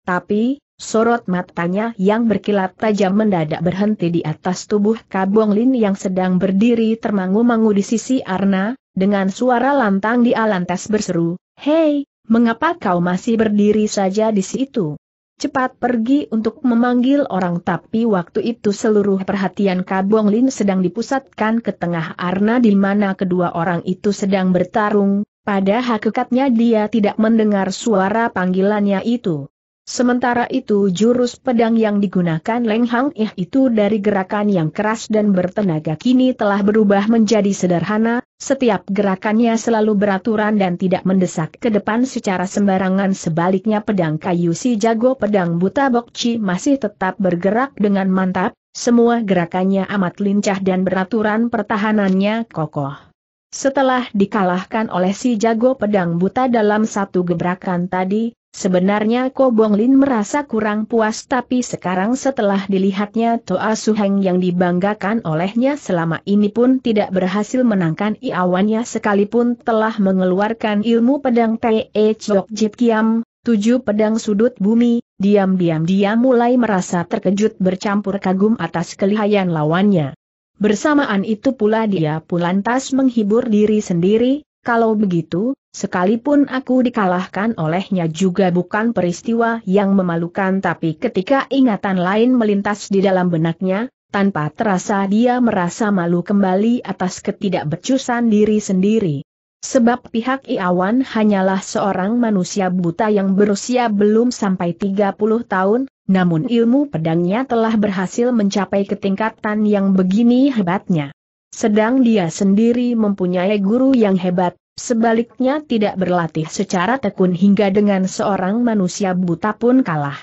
Tapi, sorot matanya yang berkilat tajam mendadak berhenti di atas tubuh Kabong Lin yang sedang berdiri termangu-mangu di sisi Arna, dengan suara lantang di Alantas berseru, Hei, mengapa kau masih berdiri saja di situ? cepat pergi untuk memanggil orang tapi waktu itu seluruh perhatian Kabong Lin sedang dipusatkan ke tengah arna di mana kedua orang itu sedang bertarung, pada hakikatnya dia tidak mendengar suara panggilannya itu. Sementara itu jurus pedang yang digunakan Leng Hang Ih itu dari gerakan yang keras dan bertenaga kini telah berubah menjadi sederhana, setiap gerakannya selalu beraturan dan tidak mendesak ke depan secara sembarangan sebaliknya pedang kayu si jago pedang buta bokci masih tetap bergerak dengan mantap, semua gerakannya amat lincah dan beraturan pertahanannya kokoh. Setelah dikalahkan oleh si jago pedang buta dalam satu gebrakan tadi, Sebenarnya Ko Lin merasa kurang puas tapi sekarang setelah dilihatnya Toa Heng yang dibanggakan olehnya selama ini pun tidak berhasil menangkan iawannya sekalipun telah mengeluarkan ilmu pedang Te Chok Jit Kiam, tujuh pedang sudut bumi, diam-diam dia mulai merasa terkejut bercampur kagum atas kelihayan lawannya. Bersamaan itu pula dia pun lantas menghibur diri sendiri, kalau begitu, sekalipun aku dikalahkan olehnya juga bukan peristiwa yang memalukan tapi ketika ingatan lain melintas di dalam benaknya, tanpa terasa dia merasa malu kembali atas ketidakbercusan diri sendiri. Sebab pihak Iawan hanyalah seorang manusia buta yang berusia belum sampai 30 tahun, namun ilmu pedangnya telah berhasil mencapai ketingkatan yang begini hebatnya sedang dia sendiri mempunyai guru yang hebat, sebaliknya tidak berlatih secara tekun hingga dengan seorang manusia buta pun kalah.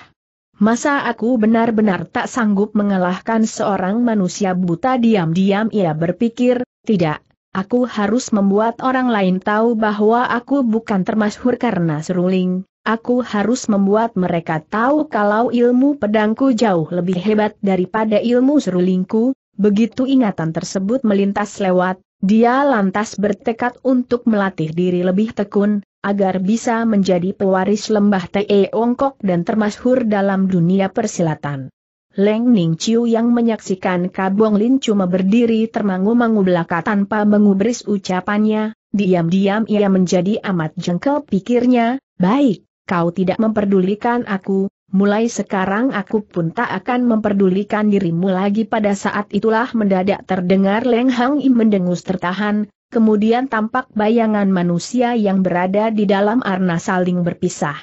Masa aku benar-benar tak sanggup mengalahkan seorang manusia buta diam-diam ia berpikir, tidak, aku harus membuat orang lain tahu bahwa aku bukan termasyhur karena seruling, aku harus membuat mereka tahu kalau ilmu pedangku jauh lebih hebat daripada ilmu serulingku, Begitu ingatan tersebut melintas lewat, dia lantas bertekad untuk melatih diri lebih tekun, agar bisa menjadi pewaris lembah T.E. Ongkok dan termasyhur dalam dunia persilatan. Leng Ning Chiu yang menyaksikan Kabong Lin cuma berdiri termangu-mangu belaka tanpa mengubris ucapannya, diam-diam ia menjadi amat jengkel pikirnya, baik, kau tidak memperdulikan aku, Mulai sekarang aku pun tak akan memperdulikan dirimu lagi pada saat itulah mendadak terdengar Leng Hang I mendengus tertahan, kemudian tampak bayangan manusia yang berada di dalam arna saling berpisah.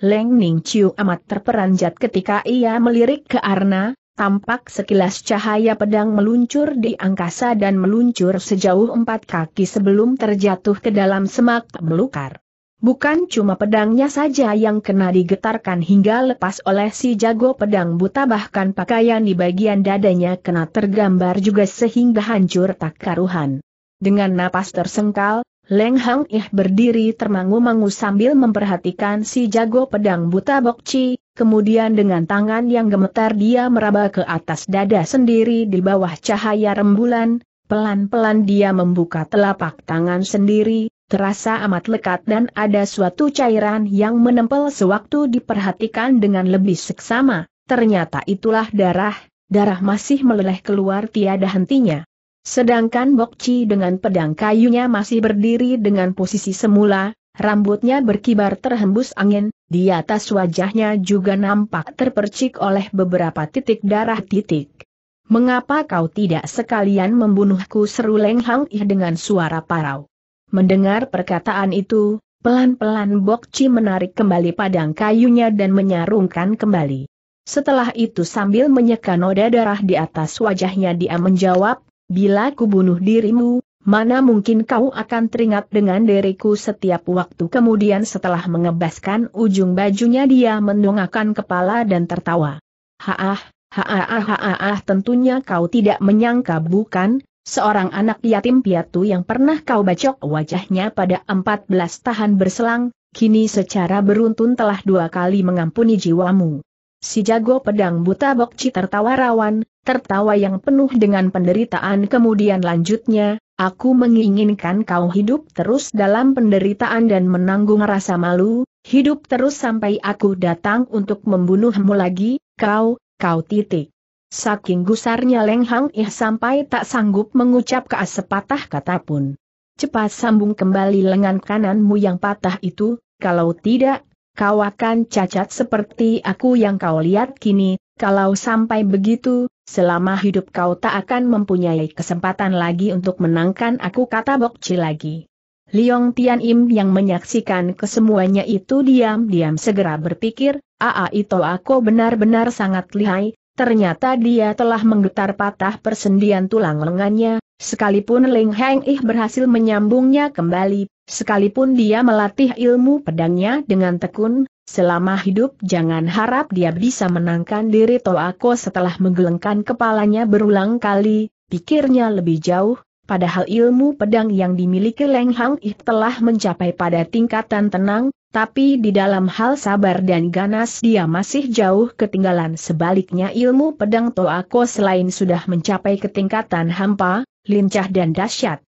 Leng Ning Chiu amat terperanjat ketika ia melirik ke arna, tampak sekilas cahaya pedang meluncur di angkasa dan meluncur sejauh empat kaki sebelum terjatuh ke dalam semak belukar. Bukan cuma pedangnya saja yang kena digetarkan hingga lepas oleh si jago pedang buta bahkan pakaian di bagian dadanya kena tergambar juga sehingga hancur tak karuhan. Dengan napas tersengkal, Leng Hang Ih berdiri termangu-mangu sambil memperhatikan si jago pedang buta Bokci, kemudian dengan tangan yang gemetar dia meraba ke atas dada sendiri di bawah cahaya rembulan, pelan-pelan dia membuka telapak tangan sendiri, terasa amat lekat dan ada suatu cairan yang menempel sewaktu diperhatikan dengan lebih seksama, ternyata itulah darah, darah masih meleleh keluar tiada hentinya. Sedangkan Bokci dengan pedang kayunya masih berdiri dengan posisi semula, rambutnya berkibar terhembus angin, di atas wajahnya juga nampak terpercik oleh beberapa titik darah titik. Mengapa kau tidak sekalian membunuhku seru Leng Hang Ih dengan suara parau? Mendengar perkataan itu, pelan-pelan Bokci menarik kembali padang kayunya dan menyarungkan kembali. Setelah itu sambil menyeka noda darah di atas wajahnya dia menjawab, Bila kubunuh dirimu, mana mungkin kau akan teringat dengan diriku setiap waktu kemudian setelah mengebaskan ujung bajunya dia mendongakkan kepala dan tertawa. Haah, haah, haah, haah tentunya kau tidak menyangka bukan, seorang anak yatim piatu yang pernah kau bacok wajahnya pada 14 tahun berselang, kini secara beruntun telah dua kali mengampuni jiwamu. Si jago pedang buta Bokci tertawa rawan, tertawa yang penuh dengan penderitaan kemudian lanjutnya, aku menginginkan kau hidup terus dalam penderitaan dan menanggung rasa malu, hidup terus sampai aku datang untuk membunuhmu lagi, kau, kau titik. Saking gusarnya Leng Hang Ih sampai tak sanggup mengucap keas sepatah kata pun. Cepat sambung kembali lengan kananmu yang patah itu, kalau tidak, kau akan cacat seperti aku yang kau lihat kini, kalau sampai begitu, selama hidup kau tak akan mempunyai kesempatan lagi untuk menangkan aku kata Bokci lagi. Liong Tian Im yang menyaksikan kesemuanya itu diam-diam segera berpikir, Aa itu aku benar-benar sangat lihai, Ternyata dia telah menggetar patah persendian tulang lengannya, sekalipun Ling Heng Ih berhasil menyambungnya kembali, sekalipun dia melatih ilmu pedangnya dengan tekun, selama hidup jangan harap dia bisa menangkan diri Toako setelah menggelengkan kepalanya berulang kali, pikirnya lebih jauh, padahal ilmu pedang yang dimiliki Leng Hang Ih telah mencapai pada tingkatan tenang, tapi di dalam hal sabar dan ganas dia masih jauh ketinggalan sebaliknya ilmu pedang Toako selain sudah mencapai ketingkatan hampa, lincah dan dahsyat.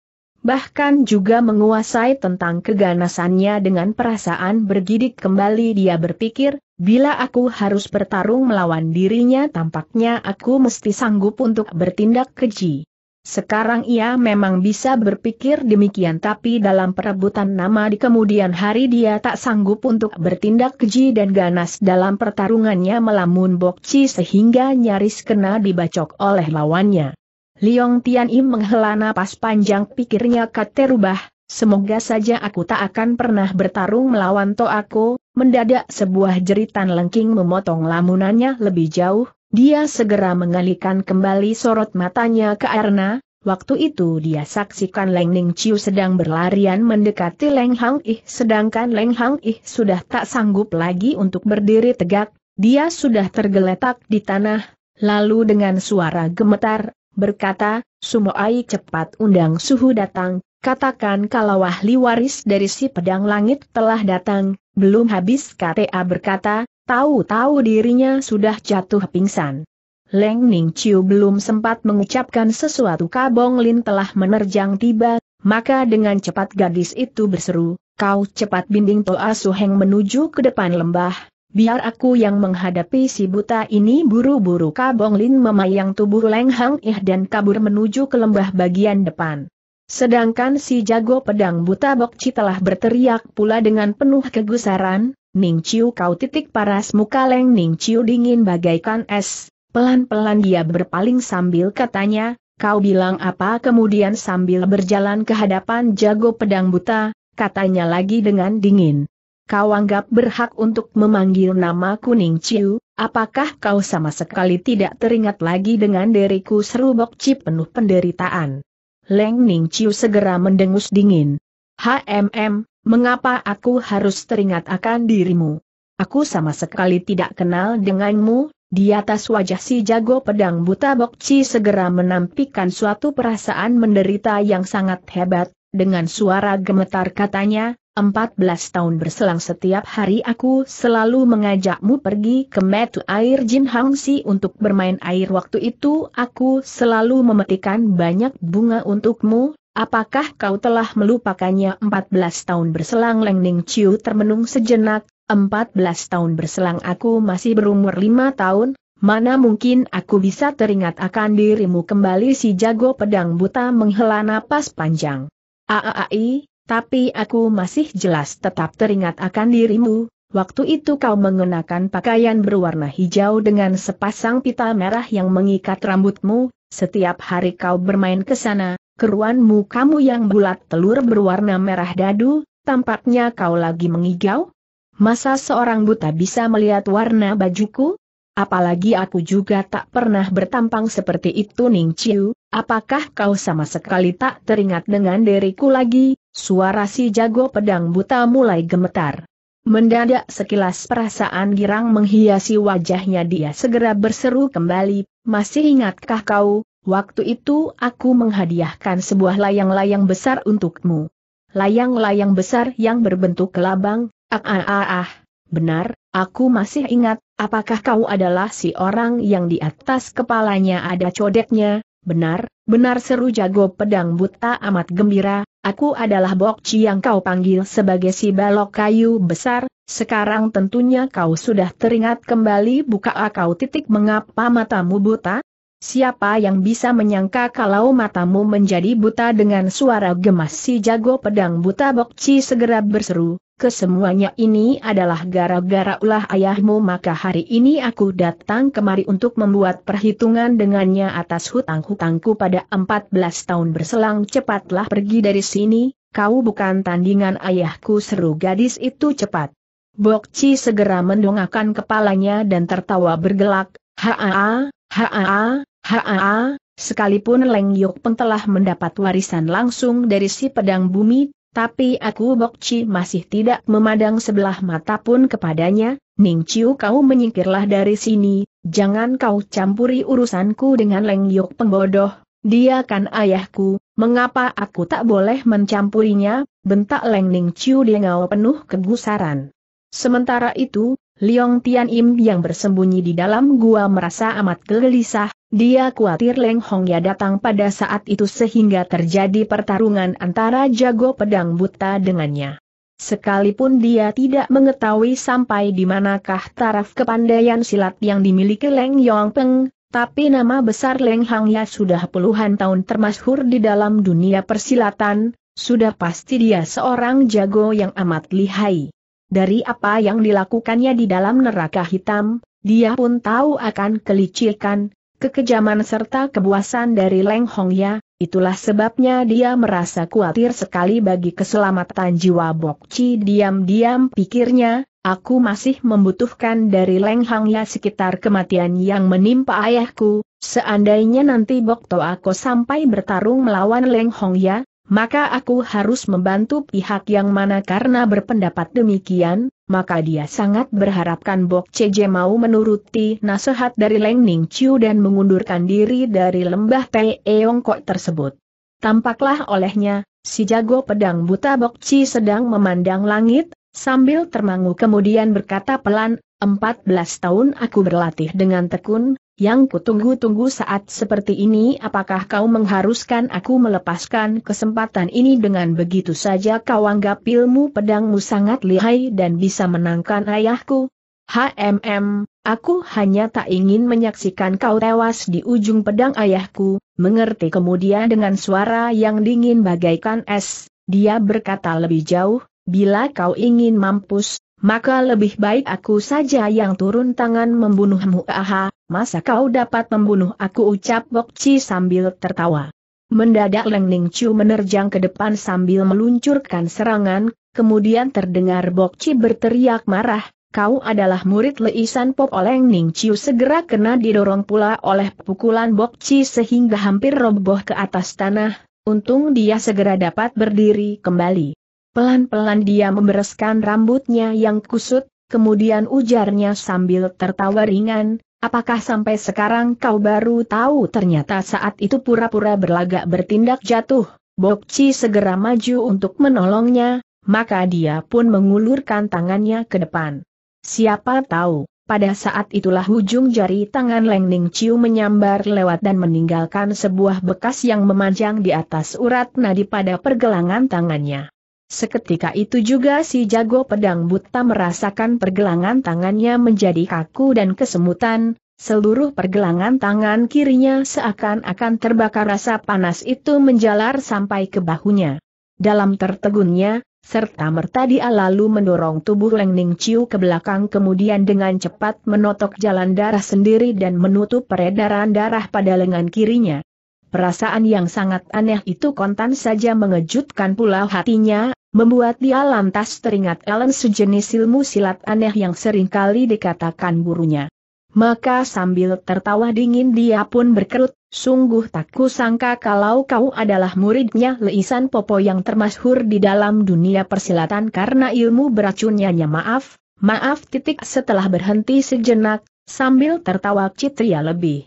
Bahkan juga menguasai tentang keganasannya dengan perasaan bergidik kembali dia berpikir, bila aku harus bertarung melawan dirinya tampaknya aku mesti sanggup untuk bertindak keji. Sekarang ia memang bisa berpikir demikian tapi dalam perebutan nama di kemudian hari dia tak sanggup untuk bertindak keji dan ganas dalam pertarungannya melamun Bokci sehingga nyaris kena dibacok oleh lawannya. Liong Tian Im menghela napas panjang pikirnya katerubah, semoga saja aku tak akan pernah bertarung melawan Toako, mendadak sebuah jeritan lengking memotong lamunannya lebih jauh, dia segera mengalihkan kembali sorot matanya ke Arna, waktu itu dia saksikan Leng Ning Chiu sedang berlarian mendekati Leng Hang Ih sedangkan Leng Hang Ih sudah tak sanggup lagi untuk berdiri tegak, dia sudah tergeletak di tanah, lalu dengan suara gemetar, berkata, Sumo Ai cepat undang suhu datang, katakan kalau ahli waris dari si pedang langit telah datang, belum habis KTA berkata, Tahu-tahu dirinya sudah jatuh pingsan. Leng Ning Chiu belum sempat mengucapkan sesuatu Kabong Lin telah menerjang tiba, maka dengan cepat gadis itu berseru, kau cepat bimbing Toa Suheng menuju ke depan lembah, biar aku yang menghadapi si buta ini buru-buru Kabong Lin memayang tubuh Leng Hang Ih dan kabur menuju ke lembah bagian depan. Sedangkan si jago pedang buta Bokci telah berteriak pula dengan penuh kegusaran, Ning Chiu kau titik paras muka Leng Ning Chiu dingin bagaikan es, pelan-pelan dia berpaling sambil katanya, kau bilang apa kemudian sambil berjalan ke hadapan jago pedang buta, katanya lagi dengan dingin. Kau anggap berhak untuk memanggil nama kuning Ciu? apakah kau sama sekali tidak teringat lagi dengan diriku seru Bok penuh penderitaan. Leng Ning Ciu segera mendengus dingin. HMM, Mengapa aku harus teringat akan dirimu? Aku sama sekali tidak kenal denganmu, di atas wajah si jago pedang buta Bokci segera menampikan suatu perasaan menderita yang sangat hebat, dengan suara gemetar katanya, 14 tahun berselang setiap hari aku selalu mengajakmu pergi ke metu air Jin Hang untuk bermain air waktu itu aku selalu memetikan banyak bunga untukmu, Apakah kau telah melupakannya 14 tahun berselang Leng Ning Chiu termenung sejenak, 14 tahun berselang aku masih berumur 5 tahun, mana mungkin aku bisa teringat akan dirimu kembali si jago pedang buta menghela napas panjang. Aaai, tapi aku masih jelas tetap teringat akan dirimu, waktu itu kau mengenakan pakaian berwarna hijau dengan sepasang pita merah yang mengikat rambutmu, setiap hari kau bermain ke sana, keruanmu kamu yang bulat telur berwarna merah dadu, tampaknya kau lagi mengigau? Masa seorang buta bisa melihat warna bajuku? Apalagi aku juga tak pernah bertampang seperti itu Ning Chiu, apakah kau sama sekali tak teringat dengan diriku lagi? Suara si jago pedang buta mulai gemetar. Mendadak sekilas perasaan girang menghiasi wajahnya dia segera berseru kembali, masih ingatkah kau, Waktu itu aku menghadiahkan sebuah layang-layang besar untukmu. Layang-layang besar yang berbentuk kelabang, ah ah ah, ah. benar, aku masih ingat, apakah kau adalah si orang yang di atas kepalanya ada codeknya, benar, benar seru jago pedang buta amat gembira, aku adalah Bokci yang kau panggil sebagai si balok kayu besar, sekarang tentunya kau sudah teringat kembali buka kau titik mengapa matamu buta? Siapa yang bisa menyangka kalau matamu menjadi buta dengan suara gemas si jago pedang buta Bokci segera berseru, kesemuanya ini adalah gara-gara ulah ayahmu maka hari ini aku datang kemari untuk membuat perhitungan dengannya atas hutang-hutangku pada 14 tahun berselang cepatlah pergi dari sini, kau bukan tandingan ayahku seru gadis itu cepat. Bokci segera mendongakkan kepalanya dan tertawa bergelak, haa, haa, Haa, sekalipun Leng Peng telah mendapat warisan langsung dari si pedang bumi, tapi aku Bokci masih tidak memandang sebelah mata pun kepadanya, Ning Chiu kau menyingkirlah dari sini, jangan kau campuri urusanku dengan Leng Yukpeng bodoh, dia kan ayahku, mengapa aku tak boleh mencampurinya, bentak Leng Ning Chiu dengau penuh kegusaran. Sementara itu, Liong Tian Im yang bersembunyi di dalam gua merasa amat gelisah, dia khawatir Leng Hong Ya datang pada saat itu sehingga terjadi pertarungan antara jago pedang buta dengannya. Sekalipun dia tidak mengetahui sampai di manakah taraf kepandaian silat yang dimiliki Leng Yong Peng, tapi nama besar Leng Hong Ya sudah puluhan tahun termasyhur di dalam dunia persilatan, sudah pasti dia seorang jago yang amat lihai. Dari apa yang dilakukannya di dalam neraka hitam, dia pun tahu akan kelicikan, Kekejaman serta kebuasan dari Leng Hong Ya, itulah sebabnya dia merasa khawatir sekali bagi keselamatan jiwa Bok Chi diam-diam pikirnya, aku masih membutuhkan dari Leng Hong Ya sekitar kematian yang menimpa ayahku, seandainya nanti Bokto aku sampai bertarung melawan Leng Hong Ya, maka aku harus membantu pihak yang mana karena berpendapat demikian, maka dia sangat berharapkan Bok Cje mau menuruti nasihat dari Leng Ning Chiu dan mengundurkan diri dari lembah Kok tersebut. Tampaklah olehnya, si jago pedang buta Bok Ci sedang memandang langit, sambil termangu kemudian berkata pelan, 14 tahun aku berlatih dengan tekun, yang kutunggu-tunggu saat seperti ini apakah kau mengharuskan aku melepaskan kesempatan ini dengan begitu saja kau anggap ilmu pedangmu sangat lihai dan bisa menangkan ayahku? HMM, aku hanya tak ingin menyaksikan kau tewas di ujung pedang ayahku, mengerti kemudian dengan suara yang dingin bagaikan es, dia berkata lebih jauh, bila kau ingin mampus, maka lebih baik aku saja yang turun tangan membunuhmu aha, masa kau dapat membunuh aku ucap Bok Chi sambil tertawa. Mendadak Leng Ning Chu menerjang ke depan sambil meluncurkan serangan, kemudian terdengar Bok Chi berteriak marah, kau adalah murid Leisan Pop Oleng Ning Chu segera kena didorong pula oleh pukulan Bok Chi sehingga hampir roboh ke atas tanah, untung dia segera dapat berdiri kembali. Pelan-pelan dia membereskan rambutnya yang kusut, kemudian ujarnya sambil tertawa ringan, Apakah sampai sekarang kau baru tahu ternyata saat itu pura-pura berlagak bertindak jatuh? Bokci segera maju untuk menolongnya, maka dia pun mengulurkan tangannya ke depan. Siapa tahu, pada saat itulah ujung jari tangan Leng Ning Chiu menyambar lewat dan meninggalkan sebuah bekas yang memanjang di atas urat nadi pada pergelangan tangannya. Seketika itu juga si jago pedang buta merasakan pergelangan tangannya menjadi kaku dan kesemutan, seluruh pergelangan tangan kirinya seakan-akan terbakar rasa panas itu menjalar sampai ke bahunya. Dalam tertegunnya, serta merta dia lalu mendorong tubuh lengning Ning Chiu ke belakang kemudian dengan cepat menotok jalan darah sendiri dan menutup peredaran darah pada lengan kirinya. Perasaan yang sangat aneh itu kontan saja mengejutkan pula hatinya, Membuat dia lantas teringat Ellen sejenis ilmu silat aneh yang sering kali dikatakan gurunya. Maka sambil tertawa dingin dia pun berkerut, sungguh tak kusangka kalau kau adalah muridnya Leisan Popo yang termasyhur di dalam dunia persilatan karena ilmu beracunnya maaf, maaf titik setelah berhenti sejenak, sambil tertawa Citria lebih.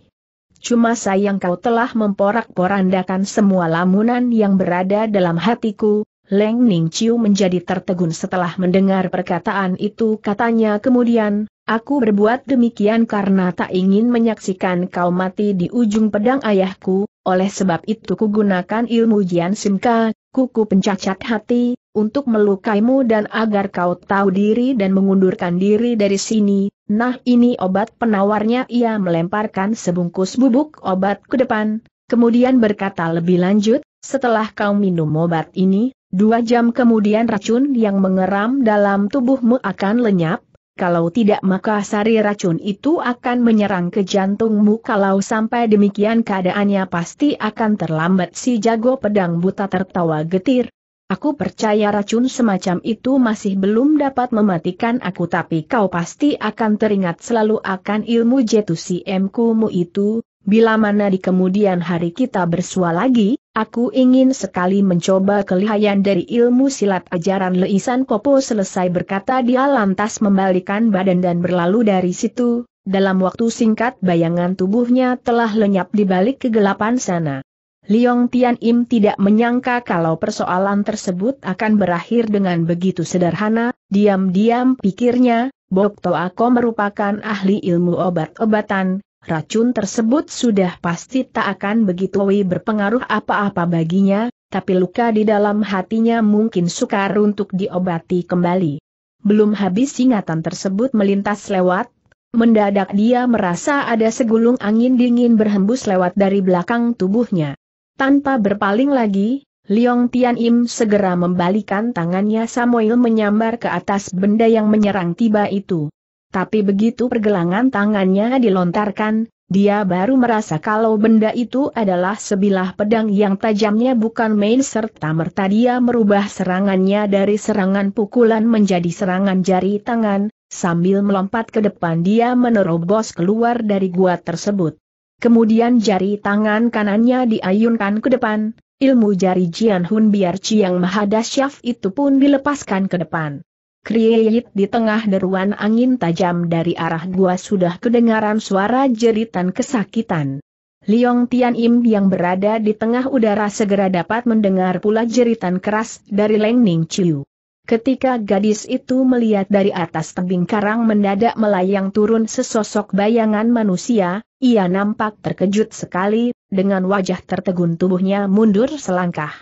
Cuma sayang kau telah memporak-porandakan semua lamunan yang berada dalam hatiku, Leng Ning Chiu menjadi tertegun setelah mendengar perkataan itu katanya kemudian, aku berbuat demikian karena tak ingin menyaksikan kau mati di ujung pedang ayahku, oleh sebab itu kugunakan ilmu Jian Simka, kuku pencacat hati, untuk melukaimu dan agar kau tahu diri dan mengundurkan diri dari sini, nah ini obat penawarnya ia melemparkan sebungkus bubuk obat ke depan, kemudian berkata lebih lanjut, setelah kau minum obat ini, Dua jam kemudian racun yang mengeram dalam tubuhmu akan lenyap, kalau tidak maka sari racun itu akan menyerang ke jantungmu kalau sampai demikian keadaannya pasti akan terlambat si jago pedang buta tertawa getir. Aku percaya racun semacam itu masih belum dapat mematikan aku tapi kau pasti akan teringat selalu akan ilmu jetusi si emkumu itu, bila mana di kemudian hari kita bersua lagi, Aku ingin sekali mencoba kelihayan dari ilmu silat ajaran Leisan Kopo selesai berkata dia lantas membalikan badan dan berlalu dari situ, dalam waktu singkat bayangan tubuhnya telah lenyap di balik kegelapan sana. Liong Tian Im tidak menyangka kalau persoalan tersebut akan berakhir dengan begitu sederhana, diam-diam pikirnya, Bok Toako merupakan ahli ilmu obat-obatan, Racun tersebut sudah pasti tak akan begitu berpengaruh apa-apa baginya, tapi luka di dalam hatinya mungkin sukar untuk diobati kembali. Belum habis ingatan tersebut melintas lewat, mendadak dia merasa ada segulung angin dingin berhembus lewat dari belakang tubuhnya. Tanpa berpaling lagi, Liong Tian Im segera membalikan tangannya Samuel menyambar ke atas benda yang menyerang tiba itu. Tapi begitu pergelangan tangannya dilontarkan, dia baru merasa kalau benda itu adalah sebilah pedang yang tajamnya bukan main serta merta dia merubah serangannya dari serangan pukulan menjadi serangan jari tangan, sambil melompat ke depan dia menerobos keluar dari gua tersebut. Kemudian jari tangan kanannya diayunkan ke depan, ilmu jari Jian Hun Biar Chiang Mahadasyaf itu pun dilepaskan ke depan. Kriyit di tengah deruan angin tajam dari arah gua sudah kedengaran suara jeritan kesakitan. Liong Tian Im yang berada di tengah udara segera dapat mendengar pula jeritan keras dari Leng Ning Chiu. Ketika gadis itu melihat dari atas tebing karang mendadak melayang turun sesosok bayangan manusia, ia nampak terkejut sekali, dengan wajah tertegun tubuhnya mundur selangkah.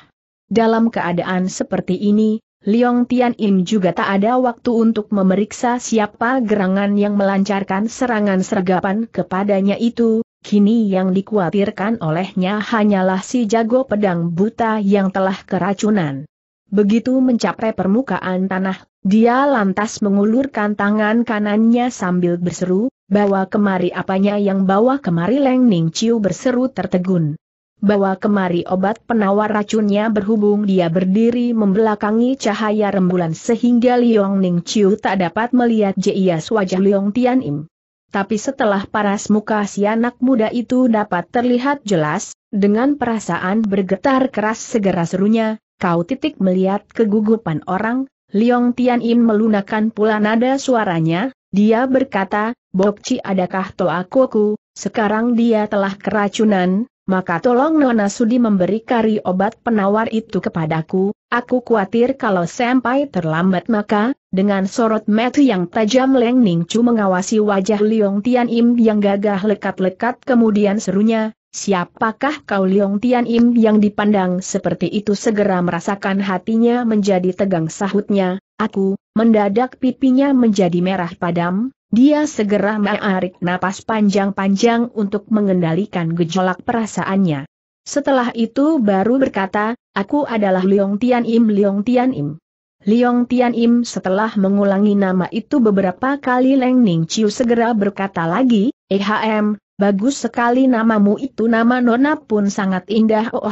Dalam keadaan seperti ini, Liong Tian Im juga tak ada waktu untuk memeriksa siapa gerangan yang melancarkan serangan sergapan kepadanya itu, Kini yang dikhawatirkan olehnya hanyalah si jago pedang buta yang telah keracunan. Begitu mencapai permukaan tanah, dia lantas mengulurkan tangan kanannya sambil berseru, bawa kemari apanya yang bawa kemari Leng Ning Chiu berseru tertegun bawa kemari obat penawar racunnya berhubung dia berdiri membelakangi cahaya rembulan sehingga Liong Ning Chiu tak dapat melihat jeias wajah Liong Tian Im. Tapi setelah paras muka si anak muda itu dapat terlihat jelas, dengan perasaan bergetar keras segera serunya, kau titik melihat kegugupan orang, Liong Tian Im melunakan pula nada suaranya, dia berkata, Bokci adakah toakoku, sekarang dia telah keracunan, maka tolong Nona Sudi memberi kari obat penawar itu kepadaku, aku khawatir kalau sampai terlambat maka, dengan sorot mata yang tajam Leng Ning mengawasi wajah Liong Tian Im yang gagah lekat-lekat kemudian serunya, siapakah kau Liong Tian Im yang dipandang seperti itu segera merasakan hatinya menjadi tegang sahutnya, aku, mendadak pipinya menjadi merah padam, dia segera menarik napas panjang-panjang untuk mengendalikan gejolak perasaannya. Setelah itu baru berkata, aku adalah Liong Tian Im Liong Tian Im. Liong Tian Im setelah mengulangi nama itu beberapa kali Leng Ning Chiu segera berkata lagi, EHM, bagus sekali namamu itu nama Nona pun sangat indah Oh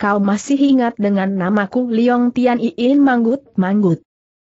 kau masih ingat dengan namaku Liong Tian Iin Manggut Manggut.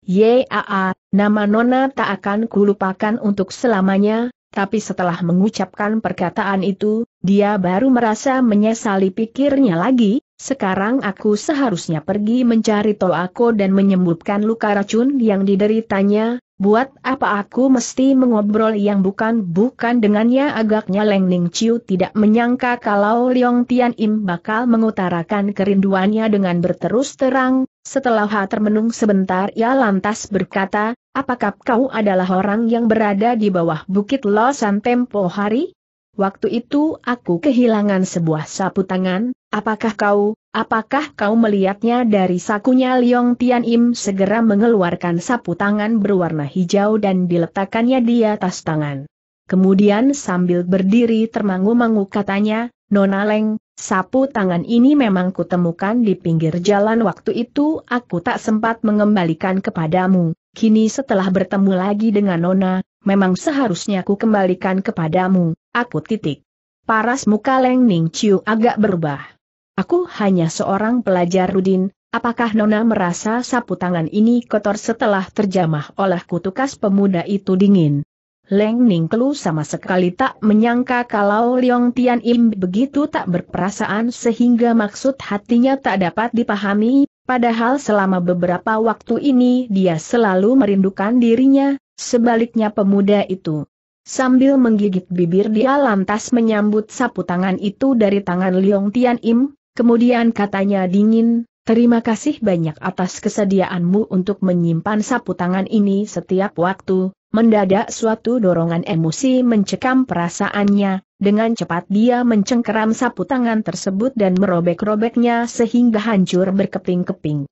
Yaa, nama Nona tak akan kulupakan untuk selamanya, tapi setelah mengucapkan perkataan itu, dia baru merasa menyesali pikirnya lagi, sekarang aku seharusnya pergi mencari Toako dan menyembuhkan luka racun yang dideritanya, Buat apa aku mesti mengobrol yang bukan-bukan dengannya agaknya Leng Ning Chiu tidak menyangka kalau Leong Tian Im bakal mengutarakan kerinduannya dengan berterus terang, setelah Ha termenung sebentar ia lantas berkata, apakah kau adalah orang yang berada di bawah bukit Losan Tempo Hari? Waktu itu aku kehilangan sebuah sapu tangan, apakah kau? Apakah kau melihatnya dari sakunya Liong Tian Im segera mengeluarkan sapu tangan berwarna hijau dan diletakkannya di atas tangan. Kemudian sambil berdiri termangu-mangu katanya, Nona Leng, sapu tangan ini memang kutemukan di pinggir jalan waktu itu aku tak sempat mengembalikan kepadamu. Kini setelah bertemu lagi dengan Nona, memang seharusnya ku kembalikan kepadamu, aku titik. Paras muka Leng Ning Chiu agak berubah. Aku hanya seorang pelajar Rudin, apakah Nona merasa sapu tangan ini kotor setelah terjamah oleh kutukas pemuda itu dingin? Leng Ningklu sama sekali tak menyangka kalau Leong Tian Im begitu tak berperasaan sehingga maksud hatinya tak dapat dipahami, padahal selama beberapa waktu ini dia selalu merindukan dirinya, sebaliknya pemuda itu. Sambil menggigit bibir dia lantas menyambut sapu tangan itu dari tangan Leong Tian Im, Kemudian katanya dingin, terima kasih banyak atas kesediaanmu untuk menyimpan sapu tangan ini setiap waktu. Mendadak suatu dorongan emosi mencekam perasaannya, dengan cepat dia mencengkeram sapu tangan tersebut dan merobek-robeknya sehingga hancur berkeping-keping.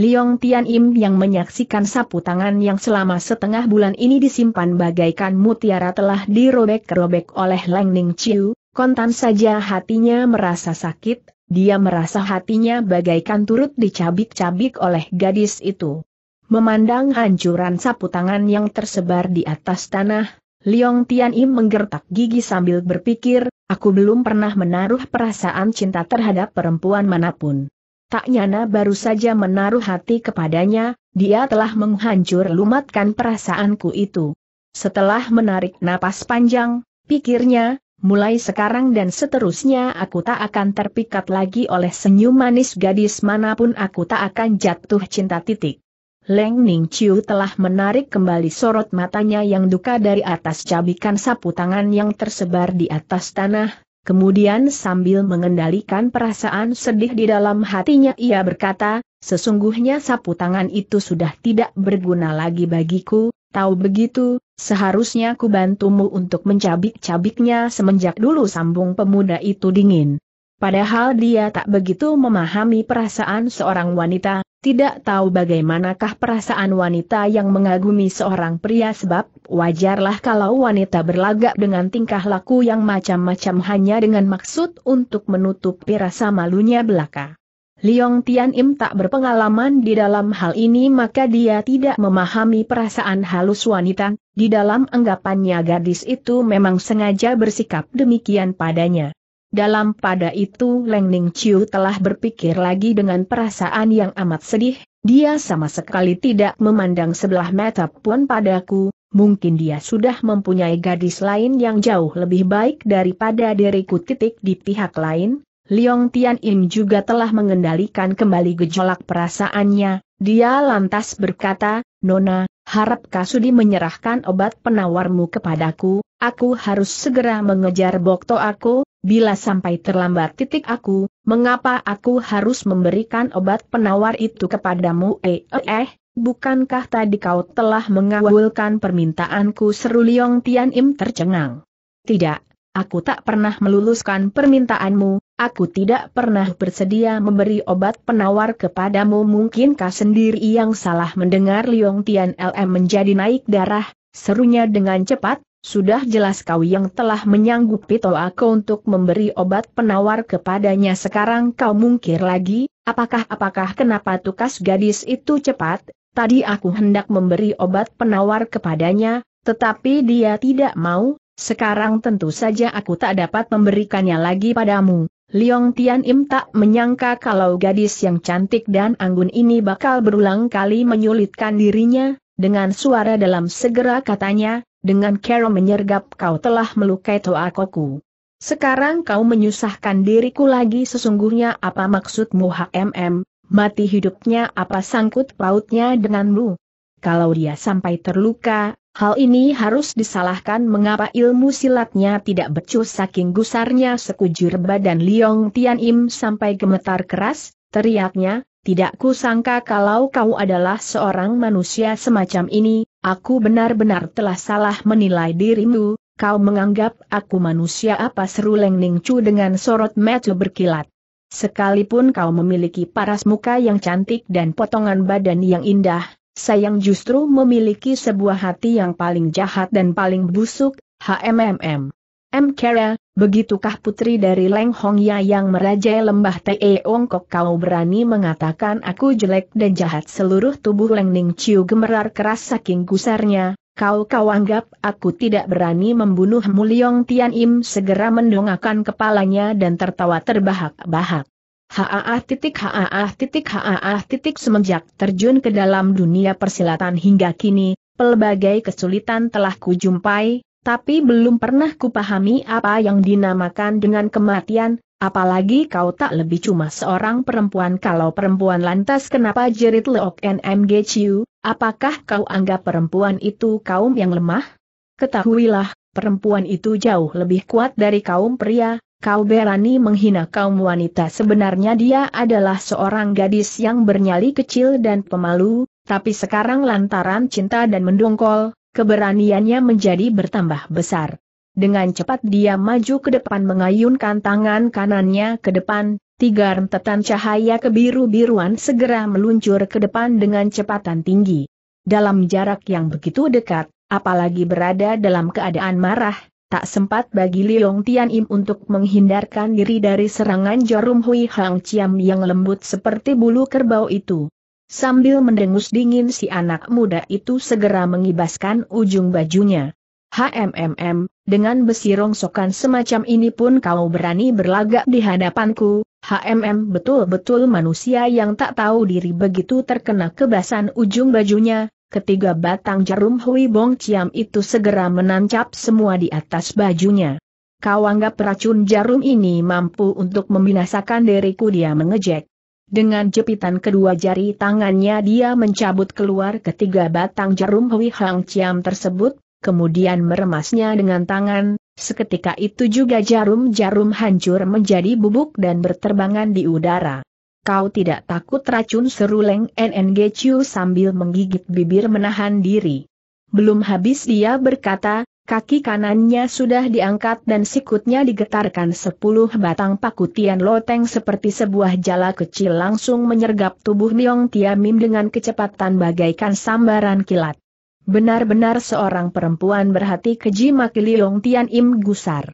Liong Tian Im yang menyaksikan sapu tangan yang selama setengah bulan ini disimpan bagaikan mutiara telah dirobek-robek oleh Leng Ning Chiu, kontan saja hatinya merasa sakit dia merasa hatinya bagaikan turut dicabik-cabik oleh gadis itu. Memandang hancuran sapu tangan yang tersebar di atas tanah, Liong Tian Im menggertak gigi sambil berpikir, aku belum pernah menaruh perasaan cinta terhadap perempuan manapun. Tak nyana baru saja menaruh hati kepadanya, dia telah menghancur lumatkan perasaanku itu. Setelah menarik napas panjang, pikirnya, mulai sekarang dan seterusnya aku tak akan terpikat lagi oleh senyum manis gadis manapun aku tak akan jatuh cinta titik. Leng Ning Chiu telah menarik kembali sorot matanya yang duka dari atas cabikan sapu tangan yang tersebar di atas tanah, kemudian sambil mengendalikan perasaan sedih di dalam hatinya ia berkata, sesungguhnya sapu tangan itu sudah tidak berguna lagi bagiku, Tahu begitu, seharusnya ku bantumu untuk mencabik-cabiknya semenjak dulu sambung pemuda itu dingin. Padahal dia tak begitu memahami perasaan seorang wanita, tidak tahu bagaimanakah perasaan wanita yang mengagumi seorang pria sebab wajarlah kalau wanita berlagak dengan tingkah laku yang macam-macam hanya dengan maksud untuk menutup rasa malunya belaka. Liong Tian Im tak berpengalaman di dalam hal ini maka dia tidak memahami perasaan halus wanita, di dalam anggapannya gadis itu memang sengaja bersikap demikian padanya. Dalam pada itu Leng Ning Chiu telah berpikir lagi dengan perasaan yang amat sedih, dia sama sekali tidak memandang sebelah mata pun padaku, mungkin dia sudah mempunyai gadis lain yang jauh lebih baik daripada diriku titik di pihak lain, Liong Tian Im juga telah mengendalikan kembali gejolak perasaannya, dia lantas berkata, Nona, harap Kasudi menyerahkan obat penawarmu kepadaku, aku harus segera mengejar Bokto aku, bila sampai terlambat titik aku, mengapa aku harus memberikan obat penawar itu kepadamu eh eh, eh bukankah tadi kau telah mengawulkan permintaanku seru Liong Tian Im tercengang. Tidak, Aku tak pernah meluluskan permintaanmu, aku tidak pernah bersedia memberi obat penawar kepadamu. Mungkinkah sendiri yang salah mendengar Liong Tian LM menjadi naik darah, serunya dengan cepat, sudah jelas kau yang telah menyanggupi aku untuk memberi obat penawar kepadanya sekarang kau mungkir lagi, apakah-apakah kenapa tukas gadis itu cepat, tadi aku hendak memberi obat penawar kepadanya, tetapi dia tidak mau, sekarang tentu saja aku tak dapat memberikannya lagi padamu. Liong Tian Im tak menyangka kalau gadis yang cantik dan anggun ini bakal berulang kali menyulitkan dirinya, dengan suara dalam segera katanya, dengan kero menyergap kau telah melukai toakoku. Sekarang kau menyusahkan diriku lagi sesungguhnya apa maksudmu HMM, mati hidupnya apa sangkut pautnya denganmu. Kalau dia sampai terluka, Hal ini harus disalahkan mengapa ilmu silatnya tidak becus saking gusarnya sekujur badan Liong Tian Im sampai gemetar keras, teriaknya, tidak kusangka kalau kau adalah seorang manusia semacam ini, aku benar-benar telah salah menilai dirimu, kau menganggap aku manusia apa seru Leng Ning Chu dengan sorot metu berkilat. Sekalipun kau memiliki paras muka yang cantik dan potongan badan yang indah, Sayang justru memiliki sebuah hati yang paling jahat dan paling busuk, HMMM. M. Kera, begitukah putri dari Leng Hong Ya yang merajai lembah Teong Kok kau berani mengatakan aku jelek dan jahat seluruh tubuh Leng Ning Chiu gemerar keras saking gusarnya, kau kau anggap aku tidak berani membunuh Liong Tian Im segera mendongakkan kepalanya dan tertawa terbahak-bahak. Haa titik haa titik haa titik semenjak terjun ke dalam dunia persilatan hingga kini, pelbagai kesulitan telah kujumpai, tapi belum pernah kupahami apa yang dinamakan dengan kematian, apalagi kau tak lebih cuma seorang perempuan kalau perempuan lantas kenapa jerit Leok NMG Chiu, apakah kau anggap perempuan itu kaum yang lemah? Ketahuilah, perempuan itu jauh lebih kuat dari kaum pria, Kau berani menghina kaum wanita sebenarnya dia adalah seorang gadis yang bernyali kecil dan pemalu, tapi sekarang lantaran cinta dan mendongkol, keberaniannya menjadi bertambah besar. Dengan cepat dia maju ke depan mengayunkan tangan kanannya ke depan, tiga rentetan cahaya kebiru-biruan segera meluncur ke depan dengan cepatan tinggi. Dalam jarak yang begitu dekat, apalagi berada dalam keadaan marah, tak sempat bagi Lilong Tian Im untuk menghindarkan diri dari serangan jarum Hui Hang Chiam yang lembut seperti bulu kerbau itu. Sambil mendengus dingin si anak muda itu segera mengibaskan ujung bajunya. HMMM, dengan besi rongsokan semacam ini pun kau berani berlagak di hadapanku, HMM betul-betul manusia yang tak tahu diri begitu terkena kebasan ujung bajunya, Ketiga batang jarum Hui Bong Ciam itu segera menancap semua di atas bajunya. Kau anggap racun jarum ini mampu untuk membinasakan diriku dia mengejek. Dengan jepitan kedua jari tangannya dia mencabut keluar ketiga batang jarum Hui Hang Ciam tersebut, kemudian meremasnya dengan tangan, seketika itu juga jarum-jarum hancur menjadi bubuk dan berterbangan di udara. Kau tidak takut racun seru Leng NNG Chiu sambil menggigit bibir menahan diri. Belum habis dia berkata, kaki kanannya sudah diangkat dan sikutnya digetarkan sepuluh batang paku Tian Loteng seperti sebuah jala kecil langsung menyergap tubuh Tia Tiamim dengan kecepatan bagaikan sambaran kilat. Benar-benar seorang perempuan berhati keji maki Liong Tian Im gusar.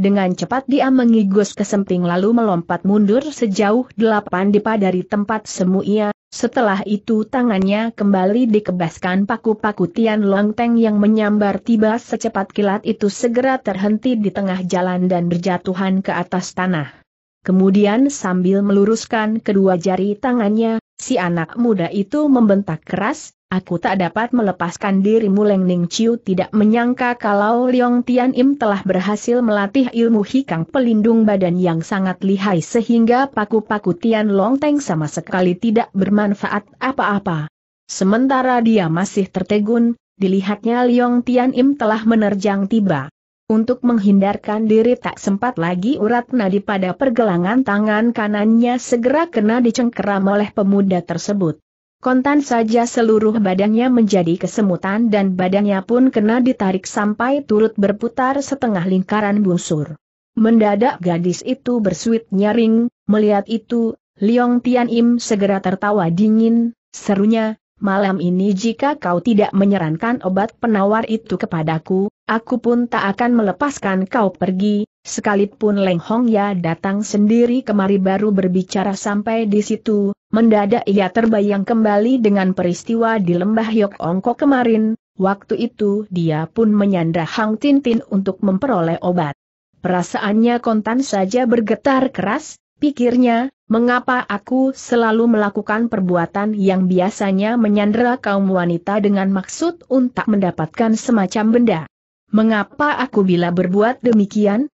Dengan cepat dia mengigus ke samping lalu melompat mundur sejauh delapan dipa dari tempat semu ia, setelah itu tangannya kembali dikebaskan paku-paku Tian Long yang menyambar tiba secepat kilat itu segera terhenti di tengah jalan dan berjatuhan ke atas tanah. Kemudian sambil meluruskan kedua jari tangannya, Si anak muda itu membentak keras, aku tak dapat melepaskan dirimu Leng Ning Chiu tidak menyangka kalau Leong Tian Im telah berhasil melatih ilmu hikang pelindung badan yang sangat lihai sehingga paku-paku Tian Long Teng sama sekali tidak bermanfaat apa-apa. Sementara dia masih tertegun, dilihatnya Leong Tian Im telah menerjang tiba. Untuk menghindarkan diri tak sempat lagi urat nadi pada pergelangan tangan kanannya segera kena dicengkeram oleh pemuda tersebut. Kontan saja seluruh badannya menjadi kesemutan dan badannya pun kena ditarik sampai turut berputar setengah lingkaran busur. Mendadak gadis itu bersuit nyaring, melihat itu, Liong Tian Im segera tertawa dingin, serunya, malam ini jika kau tidak menyerankan obat penawar itu kepadaku, aku pun tak akan melepaskan kau pergi, sekalipun Leng Hong Ya datang sendiri kemari baru berbicara sampai di situ, mendadak ia terbayang kembali dengan peristiwa di lembah Yok Ongko kemarin, waktu itu dia pun menyandra Hang Tintin untuk memperoleh obat. Perasaannya kontan saja bergetar keras, pikirnya, mengapa aku selalu melakukan perbuatan yang biasanya menyandra kaum wanita dengan maksud untuk mendapatkan semacam benda. Mengapa aku bila berbuat demikian?